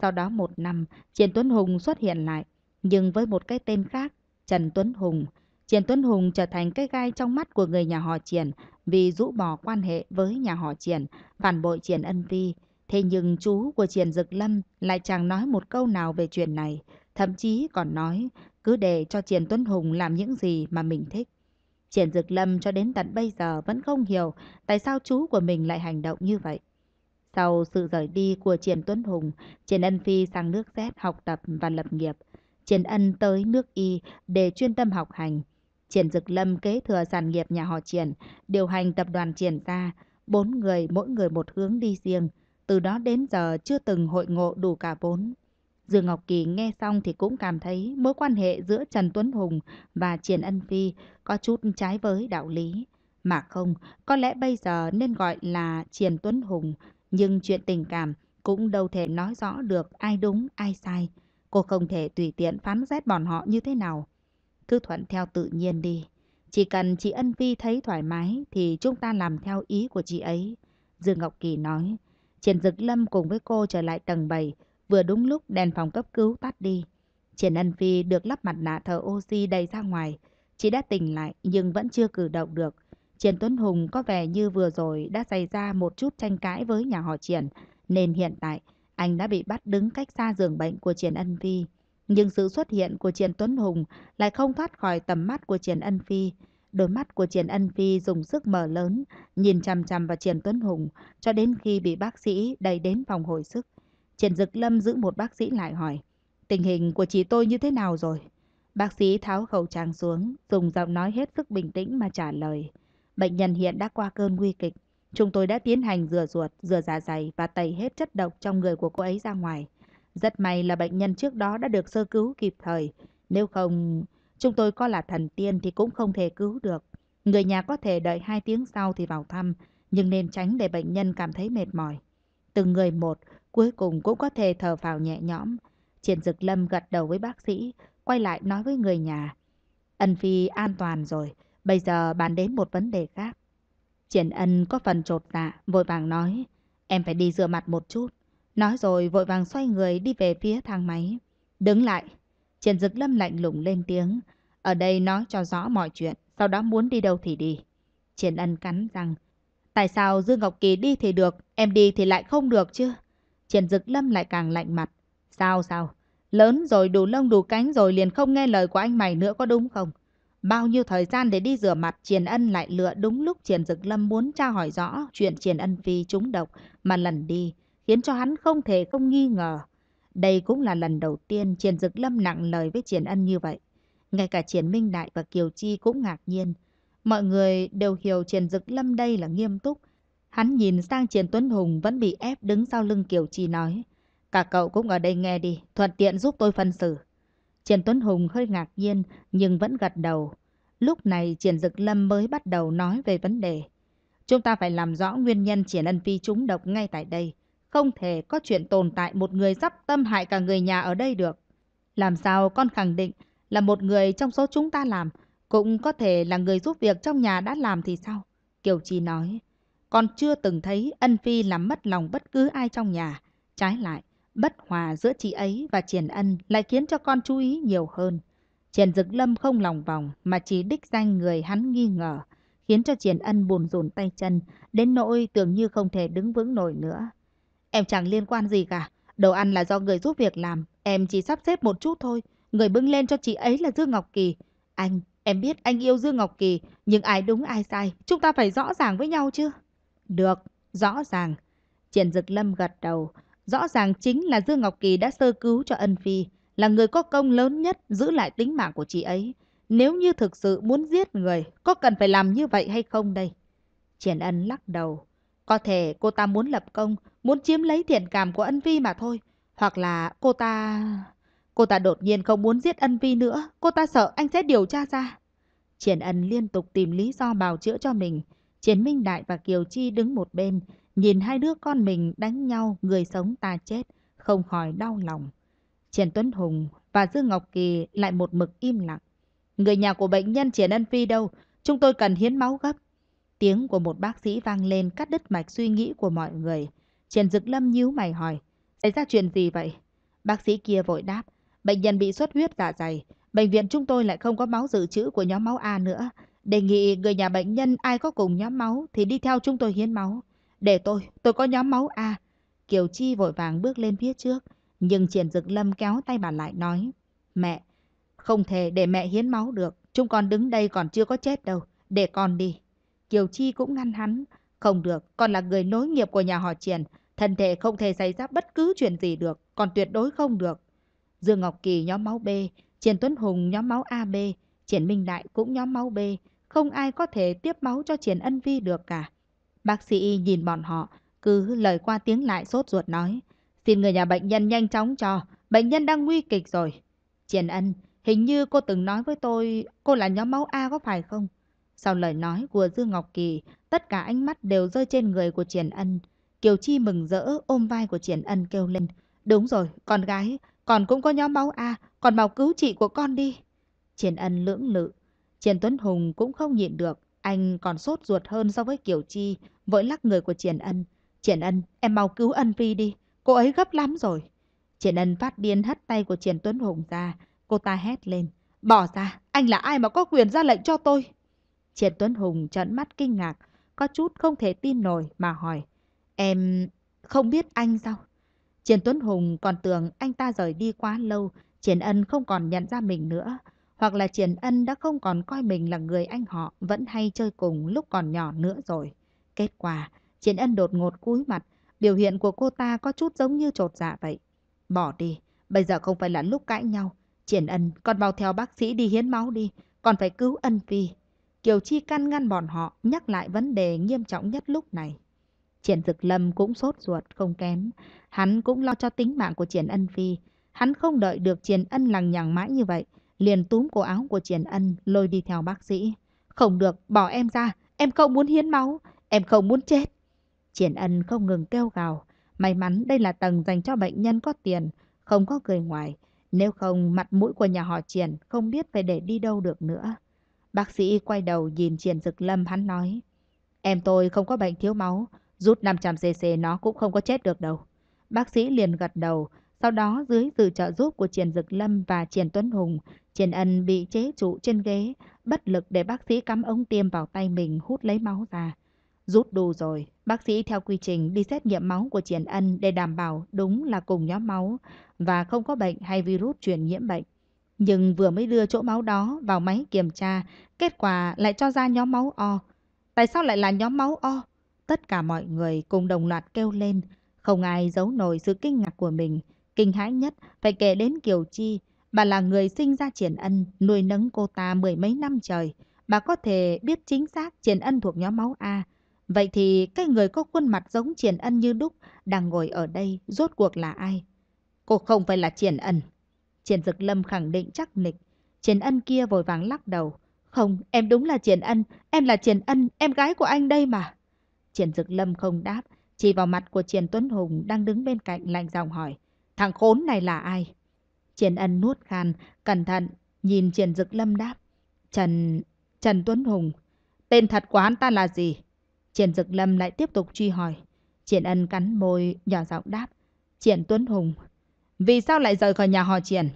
Sau đó một năm, Triền Tuấn Hùng xuất hiện lại, nhưng với một cái tên khác, Trần Tuấn Hùng. Triền Tuấn Hùng trở thành cái gai trong mắt của người nhà họ Triền vì rũ bỏ quan hệ với nhà họ Triền, phản bội Triền Ân Vi. Thế nhưng chú của Triền Dực Lâm lại chẳng nói một câu nào về chuyện này, thậm chí còn nói cứ để cho Triền Tuấn Hùng làm những gì mà mình thích. Triền Dực Lâm cho đến tận bây giờ vẫn không hiểu tại sao chú của mình lại hành động như vậy. Sau sự rời đi của Triền Tuấn Hùng, Triền Ân Phi sang nước Z học tập và lập nghiệp. Triền Ân tới nước Y để chuyên tâm học hành. Triền Dực Lâm kế thừa sản nghiệp nhà họ Triền, điều hành tập đoàn Triền ra. Bốn người mỗi người một hướng đi riêng từ đó đến giờ chưa từng hội ngộ đủ cả vốn. Dương Ngọc Kỳ nghe xong thì cũng cảm thấy mối quan hệ giữa Trần Tuấn Hùng và Triển Ân Phi có chút trái với đạo lý. Mà không, có lẽ bây giờ nên gọi là Triển Tuấn Hùng, nhưng chuyện tình cảm cũng đâu thể nói rõ được ai đúng ai sai. Cô không thể tùy tiện phán xét bọn họ như thế nào. Cứ thuận theo tự nhiên đi. Chỉ cần chị Ân Phi thấy thoải mái thì chúng ta làm theo ý của chị ấy. Dương Ngọc Kỳ nói, Triển Dực Lâm cùng với cô trở lại tầng 7, vừa đúng lúc đèn phòng cấp cứu tắt đi. Triển Ân Phi được lắp mặt nạ thở oxy đầy ra ngoài, chỉ đã tỉnh lại nhưng vẫn chưa cử động được. Triển Tuấn Hùng có vẻ như vừa rồi đã xảy ra một chút tranh cãi với nhà họ Triển, nên hiện tại anh đã bị bắt đứng cách xa giường bệnh của Triển Ân Phi. Nhưng sự xuất hiện của Triển Tuấn Hùng lại không thoát khỏi tầm mắt của Triển Ân Phi. Đôi mắt của Triển Ân Phi dùng sức mở lớn, nhìn chằm chằm vào Triển Tuấn Hùng, cho đến khi bị bác sĩ đẩy đến phòng hồi sức. Triển Dực Lâm giữ một bác sĩ lại hỏi, tình hình của chị tôi như thế nào rồi? Bác sĩ tháo khẩu trang xuống, dùng giọng nói hết sức bình tĩnh mà trả lời. Bệnh nhân hiện đã qua cơn nguy kịch. Chúng tôi đã tiến hành rửa ruột, rửa dạ dày và tẩy hết chất độc trong người của cô ấy ra ngoài. Rất may là bệnh nhân trước đó đã được sơ cứu kịp thời. Nếu không, Chúng tôi có là thần tiên thì cũng không thể cứu được. Người nhà có thể đợi 2 tiếng sau thì vào thăm, nhưng nên tránh để bệnh nhân cảm thấy mệt mỏi. Từng người một, cuối cùng cũng có thể thở phào nhẹ nhõm. Triển Dực Lâm gật đầu với bác sĩ, quay lại nói với người nhà. Ân Phi an toàn rồi, bây giờ bàn đến một vấn đề khác. Triển Ân có phần trột dạ, vội vàng nói, em phải đi rửa mặt một chút. Nói rồi vội vàng xoay người đi về phía thang máy. Đứng lại, Triển Dực Lâm lạnh lùng lên tiếng. Ở đây nói cho rõ mọi chuyện, sau đó muốn đi đâu thì đi. Triển Ân cắn rằng, tại sao Dương Ngọc Kỳ đi thì được, em đi thì lại không được chứ? Triển Dực Lâm lại càng lạnh mặt. Sao sao? Lớn rồi đủ lông đủ cánh rồi liền không nghe lời của anh mày nữa có đúng không? Bao nhiêu thời gian để đi rửa mặt Triền Ân lại lựa đúng lúc Triền Dực Lâm muốn tra hỏi rõ chuyện Triền Ân Phi trúng độc mà lần đi, khiến cho hắn không thể không nghi ngờ. Đây cũng là lần đầu tiên Triển Dực Lâm nặng lời với Triển Ân như vậy. Ngay cả Triển Minh Đại và Kiều Chi cũng ngạc nhiên. Mọi người đều hiểu Triển Dực Lâm đây là nghiêm túc. Hắn nhìn sang Triển Tuấn Hùng vẫn bị ép đứng sau lưng Kiều Chi nói. Cả cậu cũng ở đây nghe đi, thuận tiện giúp tôi phân xử. Triển Tuấn Hùng hơi ngạc nhiên nhưng vẫn gật đầu. Lúc này Triển Dực Lâm mới bắt đầu nói về vấn đề. Chúng ta phải làm rõ nguyên nhân Triển Ân Phi trúng độc ngay tại đây không thể có chuyện tồn tại một người dắp tâm hại cả người nhà ở đây được. Làm sao con khẳng định là một người trong số chúng ta làm, cũng có thể là người giúp việc trong nhà đã làm thì sao? Kiều Chi nói, con chưa từng thấy ân phi làm mất lòng bất cứ ai trong nhà. Trái lại, bất hòa giữa chị ấy và Triển Ân lại khiến cho con chú ý nhiều hơn. Triển Dực Lâm không lòng vòng mà chỉ đích danh người hắn nghi ngờ, khiến cho Triển Ân buồn rùn tay chân, đến nỗi tưởng như không thể đứng vững nổi nữa. Em chẳng liên quan gì cả. Đồ ăn là do người giúp việc làm. Em chỉ sắp xếp một chút thôi. Người bưng lên cho chị ấy là Dương Ngọc Kỳ. Anh, em biết anh yêu Dương Ngọc Kỳ. Nhưng ai đúng ai sai. Chúng ta phải rõ ràng với nhau chứ? Được, rõ ràng. Triển Dực Lâm gật đầu. Rõ ràng chính là Dương Ngọc Kỳ đã sơ cứu cho Ân Phi. Là người có công lớn nhất giữ lại tính mạng của chị ấy. Nếu như thực sự muốn giết người, có cần phải làm như vậy hay không đây? Triển Ân lắc đầu. Có thể cô ta muốn lập công, muốn chiếm lấy thiện cảm của ân vi mà thôi. Hoặc là cô ta... Cô ta đột nhiên không muốn giết ân vi nữa, cô ta sợ anh sẽ điều tra ra. Triển ân liên tục tìm lý do bào chữa cho mình. triển Minh Đại và Kiều Chi đứng một bên, nhìn hai đứa con mình đánh nhau, người sống ta chết, không khỏi đau lòng. Triển Tuấn Hùng và Dương Ngọc Kỳ lại một mực im lặng. Người nhà của bệnh nhân Triển Ân Phi đâu? Chúng tôi cần hiến máu gấp. Tiếng của một bác sĩ vang lên cắt đứt mạch suy nghĩ của mọi người. Trần Dực Lâm nhíu mày hỏi, xảy ra chuyện gì vậy? Bác sĩ kia vội đáp, bệnh nhân bị xuất huyết dạ dày. Bệnh viện chúng tôi lại không có máu dự trữ của nhóm máu A nữa. Đề nghị người nhà bệnh nhân ai có cùng nhóm máu thì đi theo chúng tôi hiến máu. Để tôi, tôi có nhóm máu A. Kiều Chi vội vàng bước lên phía trước, nhưng Triển Dực Lâm kéo tay bà lại nói, Mẹ, không thể để mẹ hiến máu được, chúng con đứng đây còn chưa có chết đâu, để con đi. Kiều Chi cũng ngăn hắn. Không được, con là người nối nghiệp của nhà họ Triền. Thân thể không thể xảy ra bất cứ chuyện gì được, còn tuyệt đối không được. Dương Ngọc Kỳ nhóm máu B, Triển Tuấn Hùng nhóm máu AB, Triển Minh Đại cũng nhóm máu B. Không ai có thể tiếp máu cho Triển Ân Vi được cả. Bác sĩ nhìn bọn họ, cứ lời qua tiếng lại sốt ruột nói. Xin người nhà bệnh nhân nhanh chóng cho, bệnh nhân đang nguy kịch rồi. Triển Ân, hình như cô từng nói với tôi, cô là nhóm máu A có phải không? Sau lời nói của Dương Ngọc Kỳ, tất cả ánh mắt đều rơi trên người của Triển Ân. Kiều Chi mừng rỡ ôm vai của Triển Ân kêu lên. Đúng rồi, con gái, con cũng có nhóm máu A, còn bảo cứu chị của con đi. Triển Ân lưỡng lự. Triển Tuấn Hùng cũng không nhịn được. Anh còn sốt ruột hơn so với Kiều Chi, vội lắc người của Triển Ân. Triển Ân, em mau cứu Ân Phi đi, cô ấy gấp lắm rồi. Triển Ân phát điên hất tay của Triển Tuấn Hùng ra, cô ta hét lên. Bỏ ra, anh là ai mà có quyền ra lệnh cho tôi? Triển Tuấn Hùng trợn mắt kinh ngạc, có chút không thể tin nổi mà hỏi. Em không biết anh sao? Triển Tuấn Hùng còn tưởng anh ta rời đi quá lâu, Triển Ân không còn nhận ra mình nữa. Hoặc là Triển Ân đã không còn coi mình là người anh họ, vẫn hay chơi cùng lúc còn nhỏ nữa rồi. Kết quả, Triển Ân đột ngột cúi mặt, biểu hiện của cô ta có chút giống như trột dạ vậy. Bỏ đi, bây giờ không phải là lúc cãi nhau. Triển Ân, con mau theo bác sĩ đi hiến máu đi, còn phải cứu Ân Phi. Kiều Chi căn ngăn bọn họ nhắc lại vấn đề nghiêm trọng nhất lúc này. Triển Dực Lâm cũng sốt ruột không kém. Hắn cũng lo cho tính mạng của Triển Ân Phi. Hắn không đợi được Triển Ân lằng nhằng mãi như vậy. Liền túm cổ áo của Triển Ân lôi đi theo bác sĩ. Không được, bỏ em ra. Em không muốn hiến máu. Em không muốn chết. Triển Ân không ngừng kêu gào. May mắn đây là tầng dành cho bệnh nhân có tiền, không có người ngoài. Nếu không, mặt mũi của nhà họ Triển không biết phải để đi đâu được nữa. Bác sĩ quay đầu nhìn Triển Dực Lâm hắn nói. Em tôi không có bệnh thiếu máu, rút 500cc nó cũng không có chết được đâu. Bác sĩ liền gật đầu, sau đó dưới sự trợ giúp của Triển Dực Lâm và Triển Tuấn Hùng, Triển Ân bị chế trụ trên ghế, bất lực để bác sĩ cắm ống tiêm vào tay mình hút lấy máu ra. Rút đủ rồi, bác sĩ theo quy trình đi xét nghiệm máu của Triển Ân để đảm bảo đúng là cùng nhóm máu và không có bệnh hay virus truyền nhiễm bệnh. Nhưng vừa mới đưa chỗ máu đó vào máy kiểm tra, kết quả lại cho ra nhóm máu O. Tại sao lại là nhóm máu O? Tất cả mọi người cùng đồng loạt kêu lên, không ai giấu nổi sự kinh ngạc của mình. Kinh hãi nhất phải kể đến Kiều Chi, bà là người sinh ra Triển Ân, nuôi nấng cô ta mười mấy năm trời. Bà có thể biết chính xác Triển Ân thuộc nhóm máu A. Vậy thì cái người có khuôn mặt giống Triển Ân như đúc đang ngồi ở đây rốt cuộc là ai? Cô không phải là Triển Ân. Triển Dực Lâm khẳng định chắc nịch. Triển Ân kia vội vàng lắc đầu. Không, em đúng là Triển Ân, em là Triển Ân, em gái của anh đây mà. Triển Dực Lâm không đáp, chỉ vào mặt của Triển Tuấn Hùng đang đứng bên cạnh lạnh giọng hỏi. Thằng khốn này là ai? Triển Ân nuốt khan, cẩn thận, nhìn Triển Dực Lâm đáp. Trần... Trần Tuấn Hùng. Tên thật của hắn ta là gì? Triển Dực Lâm lại tiếp tục truy hỏi. Triển Ân cắn môi, nhỏ giọng đáp. Triển Tuấn Hùng. Vì sao lại rời khỏi nhà họ Triển?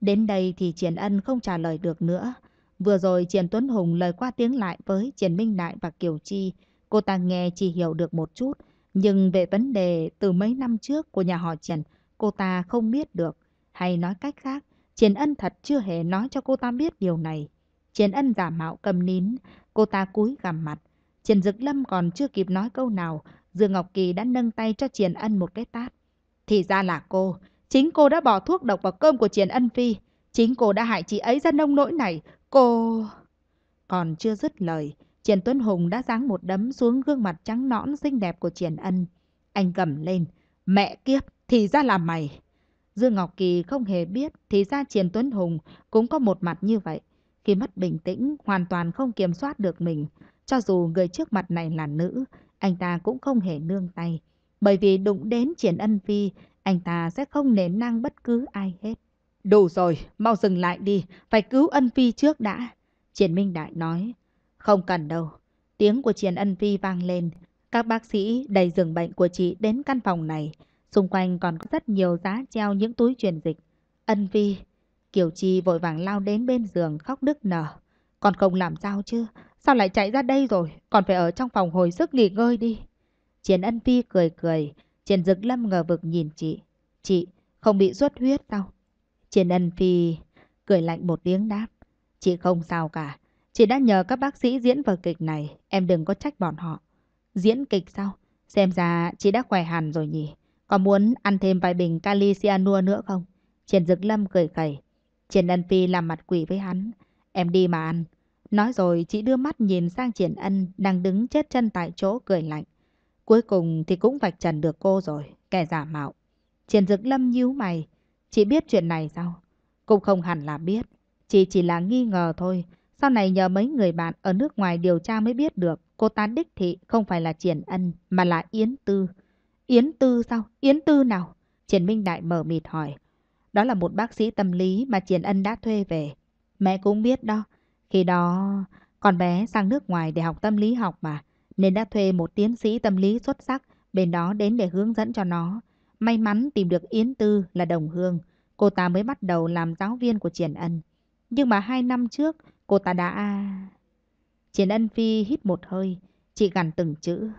Đến đây thì Triển Ân không trả lời được nữa. Vừa rồi Triển Tuấn Hùng lời qua tiếng lại với Triển Minh Đại và Kiều Chi. Cô ta nghe chỉ hiểu được một chút. Nhưng về vấn đề từ mấy năm trước của nhà họ Triển, cô ta không biết được. Hay nói cách khác, Triển Ân thật chưa hề nói cho cô ta biết điều này. Triển Ân giả mạo cầm nín, cô ta cúi gằm mặt. Triển Dực Lâm còn chưa kịp nói câu nào, Dương Ngọc Kỳ đã nâng tay cho Triển Ân một cái tát. Thì ra là cô, Chính cô đã bỏ thuốc độc vào cơm của Triển Ân Phi. Chính cô đã hại chị ấy ra nông nỗi này. Cô... Còn chưa dứt lời, Triển Tuấn Hùng đã giáng một đấm xuống gương mặt trắng nõn xinh đẹp của Triển Ân. Anh gầm lên. Mẹ kiếp, thì ra là mày. Dương Ngọc Kỳ không hề biết thì ra Triển Tuấn Hùng cũng có một mặt như vậy. Khi mất bình tĩnh, hoàn toàn không kiểm soát được mình. Cho dù người trước mặt này là nữ, anh ta cũng không hề nương tay. Bởi vì đụng đến Triển Ân Phi anh ta sẽ không nể năng bất cứ ai hết. Đủ rồi, mau dừng lại đi, phải cứu ân phi trước đã. Triển Minh Đại nói, không cần đâu. Tiếng của Triển ân phi vang lên. Các bác sĩ đầy giường bệnh của chị đến căn phòng này. Xung quanh còn có rất nhiều giá treo những túi truyền dịch. Ân phi, Kiều Chi vội vàng lao đến bên giường khóc đức nở. Còn không làm sao chứ, sao lại chạy ra đây rồi, còn phải ở trong phòng hồi sức nghỉ ngơi đi. Triển ân phi cười cười Triển Dực Lâm ngờ vực nhìn chị. Chị không bị xuất huyết đâu. Triển Ân Phi cười lạnh một tiếng đáp. Chị không sao cả. Chị đã nhờ các bác sĩ diễn vở kịch này. Em đừng có trách bọn họ. Diễn kịch sao? Xem ra chị đã khỏe hẳn rồi nhỉ. Có muốn ăn thêm vài bình kali cyanua nữa không? Triển Dực Lâm cười khẩy. Triển Ân Phi làm mặt quỷ với hắn. Em đi mà ăn. Nói rồi chị đưa mắt nhìn sang Triển Ân đang đứng chết chân tại chỗ cười lạnh. Cuối cùng thì cũng vạch trần được cô rồi, kẻ giả mạo. Triển dực lâm nhíu mày, chị biết chuyện này sao? Cũng không hẳn là biết, chị chỉ là nghi ngờ thôi. Sau này nhờ mấy người bạn ở nước ngoài điều tra mới biết được cô ta đích thị không phải là Triển Ân mà là Yến Tư. Yến Tư sao? Yến Tư nào? Triển Minh Đại mở mịt hỏi. Đó là một bác sĩ tâm lý mà Triển Ân đã thuê về. Mẹ cũng biết đó. Khi đó, con bé sang nước ngoài để học tâm lý học mà nên đã thuê một tiến sĩ tâm lý xuất sắc bên đó đến để hướng dẫn cho nó. May mắn tìm được Yến Tư là đồng hương, cô ta mới bắt đầu làm giáo viên của Triển Ân. Nhưng mà hai năm trước, cô ta đã... Triển Ân Phi hít một hơi, chị gằn từng chữ.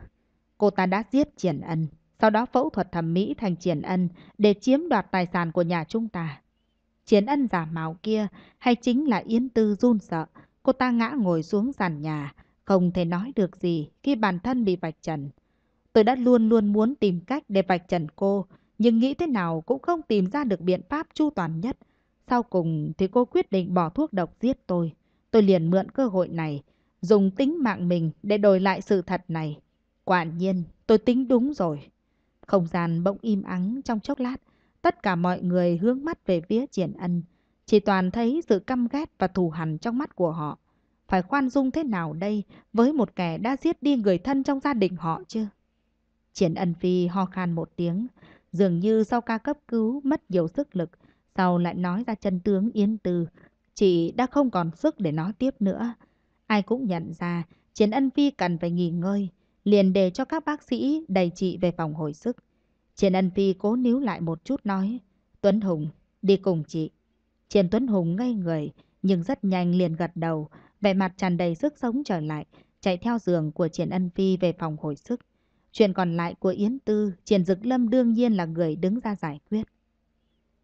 Cô ta đã giết Triển Ân, sau đó phẫu thuật thẩm mỹ thành Triển Ân để chiếm đoạt tài sản của nhà chúng ta. Triển Ân giả mạo kia hay chính là Yến Tư run sợ, cô ta ngã ngồi xuống sàn nhà, không thể nói được gì khi bản thân bị vạch trần. Tôi đã luôn luôn muốn tìm cách để vạch trần cô, nhưng nghĩ thế nào cũng không tìm ra được biện pháp chu toàn nhất. Sau cùng thì cô quyết định bỏ thuốc độc giết tôi. Tôi liền mượn cơ hội này, dùng tính mạng mình để đổi lại sự thật này. Quả nhiên, tôi tính đúng rồi. Không gian bỗng im ắng trong chốc lát, tất cả mọi người hướng mắt về phía triển ân. Chỉ toàn thấy sự căm ghét và thù hằn trong mắt của họ phải khoan dung thế nào đây với một kẻ đã giết đi người thân trong gia đình họ chứ? Triển ân phi ho khan một tiếng, dường như sau ca cấp cứu mất nhiều sức lực, sau lại nói ra chân tướng Yến từ Chị đã không còn sức để nói tiếp nữa. Ai cũng nhận ra Triển ân phi cần phải nghỉ ngơi, liền đề cho các bác sĩ đầy chị về phòng hồi sức. Triển ân phi cố níu lại một chút nói, Tuấn Hùng, đi cùng chị. Triển Tuấn Hùng ngây người, nhưng rất nhanh liền gật đầu, vẻ mặt tràn đầy sức sống trở lại, chạy theo giường của Triển Ân Phi về phòng hồi sức. Chuyện còn lại của Yến Tư, Triển Dực Lâm đương nhiên là người đứng ra giải quyết.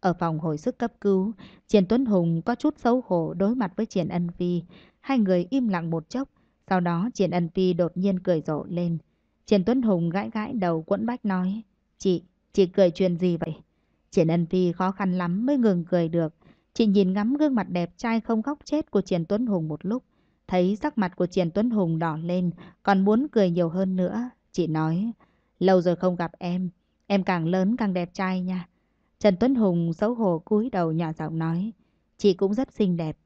Ở phòng hồi sức cấp cứu, Triển Tuấn Hùng có chút xấu hổ đối mặt với Triển Ân Phi. Hai người im lặng một chốc, sau đó Triển Ân Phi đột nhiên cười rộ lên. Triển Tuấn Hùng gãi gãi đầu quẫn bách nói, Chị, chị cười chuyện gì vậy? Triển Ân Phi khó khăn lắm mới ngừng cười được. Chị nhìn ngắm gương mặt đẹp trai không góc chết của Triển Tuấn Hùng một lúc. Thấy sắc mặt của Triển Tuấn Hùng đỏ lên, còn muốn cười nhiều hơn nữa. Chị nói, lâu rồi không gặp em, em càng lớn càng đẹp trai nha. Trần Tuấn Hùng xấu hổ cúi đầu nhỏ giọng nói, chị cũng rất xinh đẹp.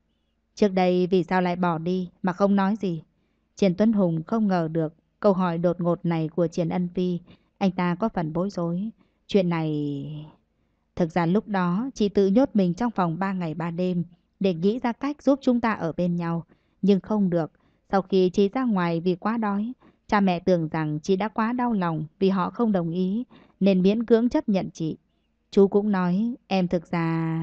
Trước đây vì sao lại bỏ đi mà không nói gì? Triển Tuấn Hùng không ngờ được câu hỏi đột ngột này của Triển Ân Vi. Anh ta có phần bối rối. Chuyện này... Thực ra lúc đó, chị tự nhốt mình trong phòng 3 ngày 3 đêm để nghĩ ra cách giúp chúng ta ở bên nhau. Nhưng không được, sau khi chị ra ngoài vì quá đói, cha mẹ tưởng rằng chị đã quá đau lòng vì họ không đồng ý, nên miễn cưỡng chấp nhận chị. Chú cũng nói, em thực ra...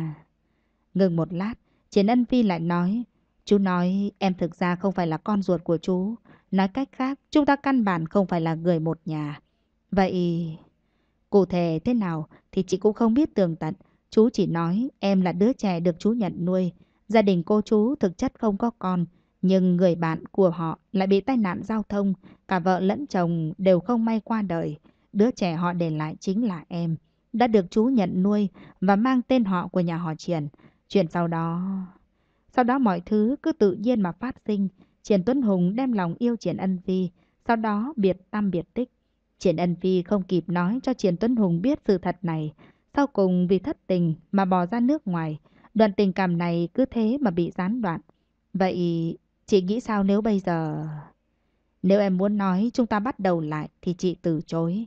Ngừng một lát, Chiến Ân Phi lại nói, chú nói em thực ra không phải là con ruột của chú. Nói cách khác, chúng ta căn bản không phải là người một nhà. Vậy... Cụ thể thế nào thì chị cũng không biết tường tận. Chú chỉ nói em là đứa trẻ được chú nhận nuôi. Gia đình cô chú thực chất không có con, nhưng người bạn của họ lại bị tai nạn giao thông. Cả vợ lẫn chồng đều không may qua đời. Đứa trẻ họ để lại chính là em. Đã được chú nhận nuôi và mang tên họ của nhà họ triển. Chuyện sau đó... Sau đó mọi thứ cứ tự nhiên mà phát sinh. Triển Tuấn Hùng đem lòng yêu Triển Ân Vi, sau đó biệt tâm biệt tích. Triển Ân Phi không kịp nói cho Triển Tuấn Hùng biết sự thật này. Sau cùng vì thất tình mà bỏ ra nước ngoài, đoạn tình cảm này cứ thế mà bị gián đoạn. Vậy chị nghĩ sao nếu bây giờ... Nếu em muốn nói chúng ta bắt đầu lại thì chị từ chối.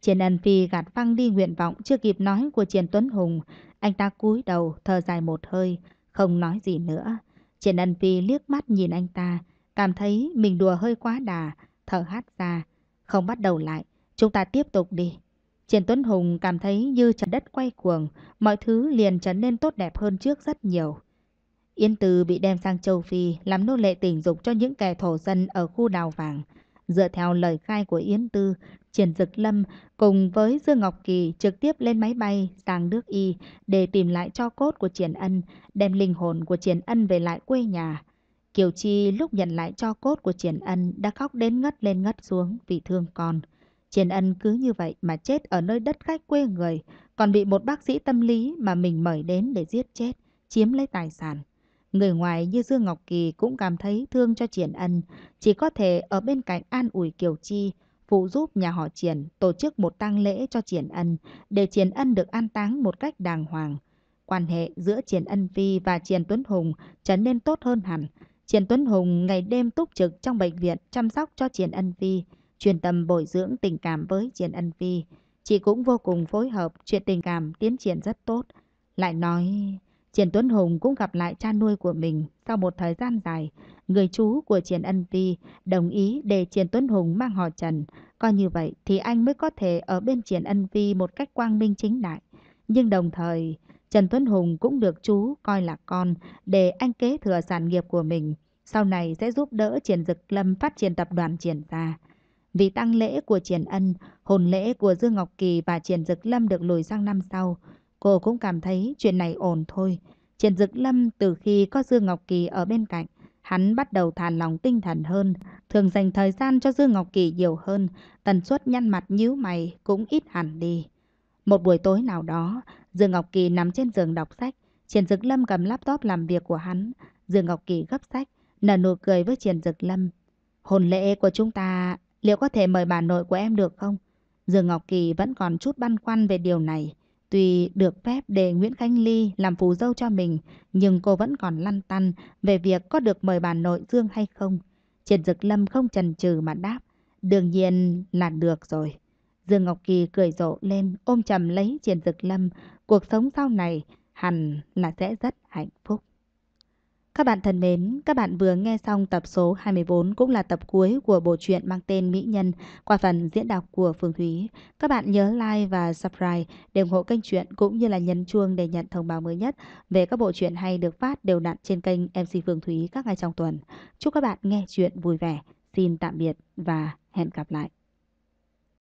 Triển Ân Phi gạt văng đi nguyện vọng chưa kịp nói của Triển Tuấn Hùng. Anh ta cúi đầu thở dài một hơi, không nói gì nữa. Triển Ân Phi liếc mắt nhìn anh ta, cảm thấy mình đùa hơi quá đà, thở hát ra. Không bắt đầu lại, chúng ta tiếp tục đi. Triển Tuấn Hùng cảm thấy như trận đất quay cuồng, mọi thứ liền trở nên tốt đẹp hơn trước rất nhiều. Yên Từ bị đem sang châu Phi làm nô lệ tình dục cho những kẻ thổ dân ở khu đào vàng. Dựa theo lời khai của Yên Tư, Triển Dực Lâm cùng với Dương Ngọc Kỳ trực tiếp lên máy bay sang nước Y để tìm lại cho cốt của Triển Ân, đem linh hồn của Triển Ân về lại quê nhà. Kiều Chi lúc nhận lại cho cốt của Triển Ân đã khóc đến ngất lên ngất xuống vì thương con. Triển Ân cứ như vậy mà chết ở nơi đất khách quê người, còn bị một bác sĩ tâm lý mà mình mời đến để giết chết, chiếm lấy tài sản. Người ngoài như Dương Ngọc Kỳ cũng cảm thấy thương cho Triển Ân, chỉ có thể ở bên cạnh an ủi Kiều Chi, phụ giúp nhà họ Triển tổ chức một tang lễ cho Triển Ân, để Triển Ân được an táng một cách đàng hoàng. Quan hệ giữa Triển Ân Phi và Triển Tuấn Hùng trở nên tốt hơn hẳn, Triển Tuấn Hùng ngày đêm túc trực trong bệnh viện chăm sóc cho Triển Ân Vi, truyền tâm bồi dưỡng tình cảm với Triển Ân Vi. Chị cũng vô cùng phối hợp, chuyện tình cảm tiến triển rất tốt. Lại nói, Triển Tuấn Hùng cũng gặp lại cha nuôi của mình sau một thời gian dài. Người chú của Triển Ân Vi đồng ý để Triển Tuấn Hùng mang họ Trần. Coi như vậy thì anh mới có thể ở bên Triển Ân Vi một cách quang minh chính đại. Nhưng đồng thời, Trần Tuấn Hùng cũng được chú coi là con để anh kế thừa sản nghiệp của mình, sau này sẽ giúp đỡ Triển Dực Lâm phát triển tập đoàn Triển gia. Vì tăng lễ của Triển Ân, hồn lễ của Dương Ngọc Kỳ và Triển Dực Lâm được lùi sang năm sau. Cô cũng cảm thấy chuyện này ổn thôi. Triển Dực Lâm từ khi có Dương Ngọc Kỳ ở bên cạnh, hắn bắt đầu thàn lòng tinh thần hơn, thường dành thời gian cho Dương Ngọc Kỳ nhiều hơn, tần suất nhăn mặt nhíu mày cũng ít hẳn đi. Một buổi tối nào đó, Dương Ngọc Kỳ nằm trên giường đọc sách. Triển Dực Lâm cầm laptop làm việc của hắn. Dương Ngọc Kỳ gấp sách, nở nụ cười với Triển Dực Lâm. Hồn lễ của chúng ta, liệu có thể mời bà nội của em được không? Dương Ngọc Kỳ vẫn còn chút băn khoăn về điều này. Tuy được phép để Nguyễn Khánh Ly làm phù dâu cho mình, nhưng cô vẫn còn lăn tăn về việc có được mời bà nội Dương hay không. Triển Dực Lâm không chần chừ mà đáp. Đương nhiên là được rồi. Dương Ngọc Kỳ cười rộ lên, ôm chầm lấy Triển Dực Lâm. Cuộc sống sau này hẳn là sẽ rất hạnh phúc. Các bạn thân mến, các bạn vừa nghe xong tập số 24 cũng là tập cuối của bộ truyện mang tên Mỹ Nhân qua phần diễn đọc của Phương Thúy. Các bạn nhớ like và subscribe để ủng hộ kênh truyện cũng như là nhấn chuông để nhận thông báo mới nhất về các bộ truyện hay được phát đều đặn trên kênh MC Phương Thúy các ngày trong tuần. Chúc các bạn nghe chuyện vui vẻ. Xin tạm biệt và hẹn gặp lại.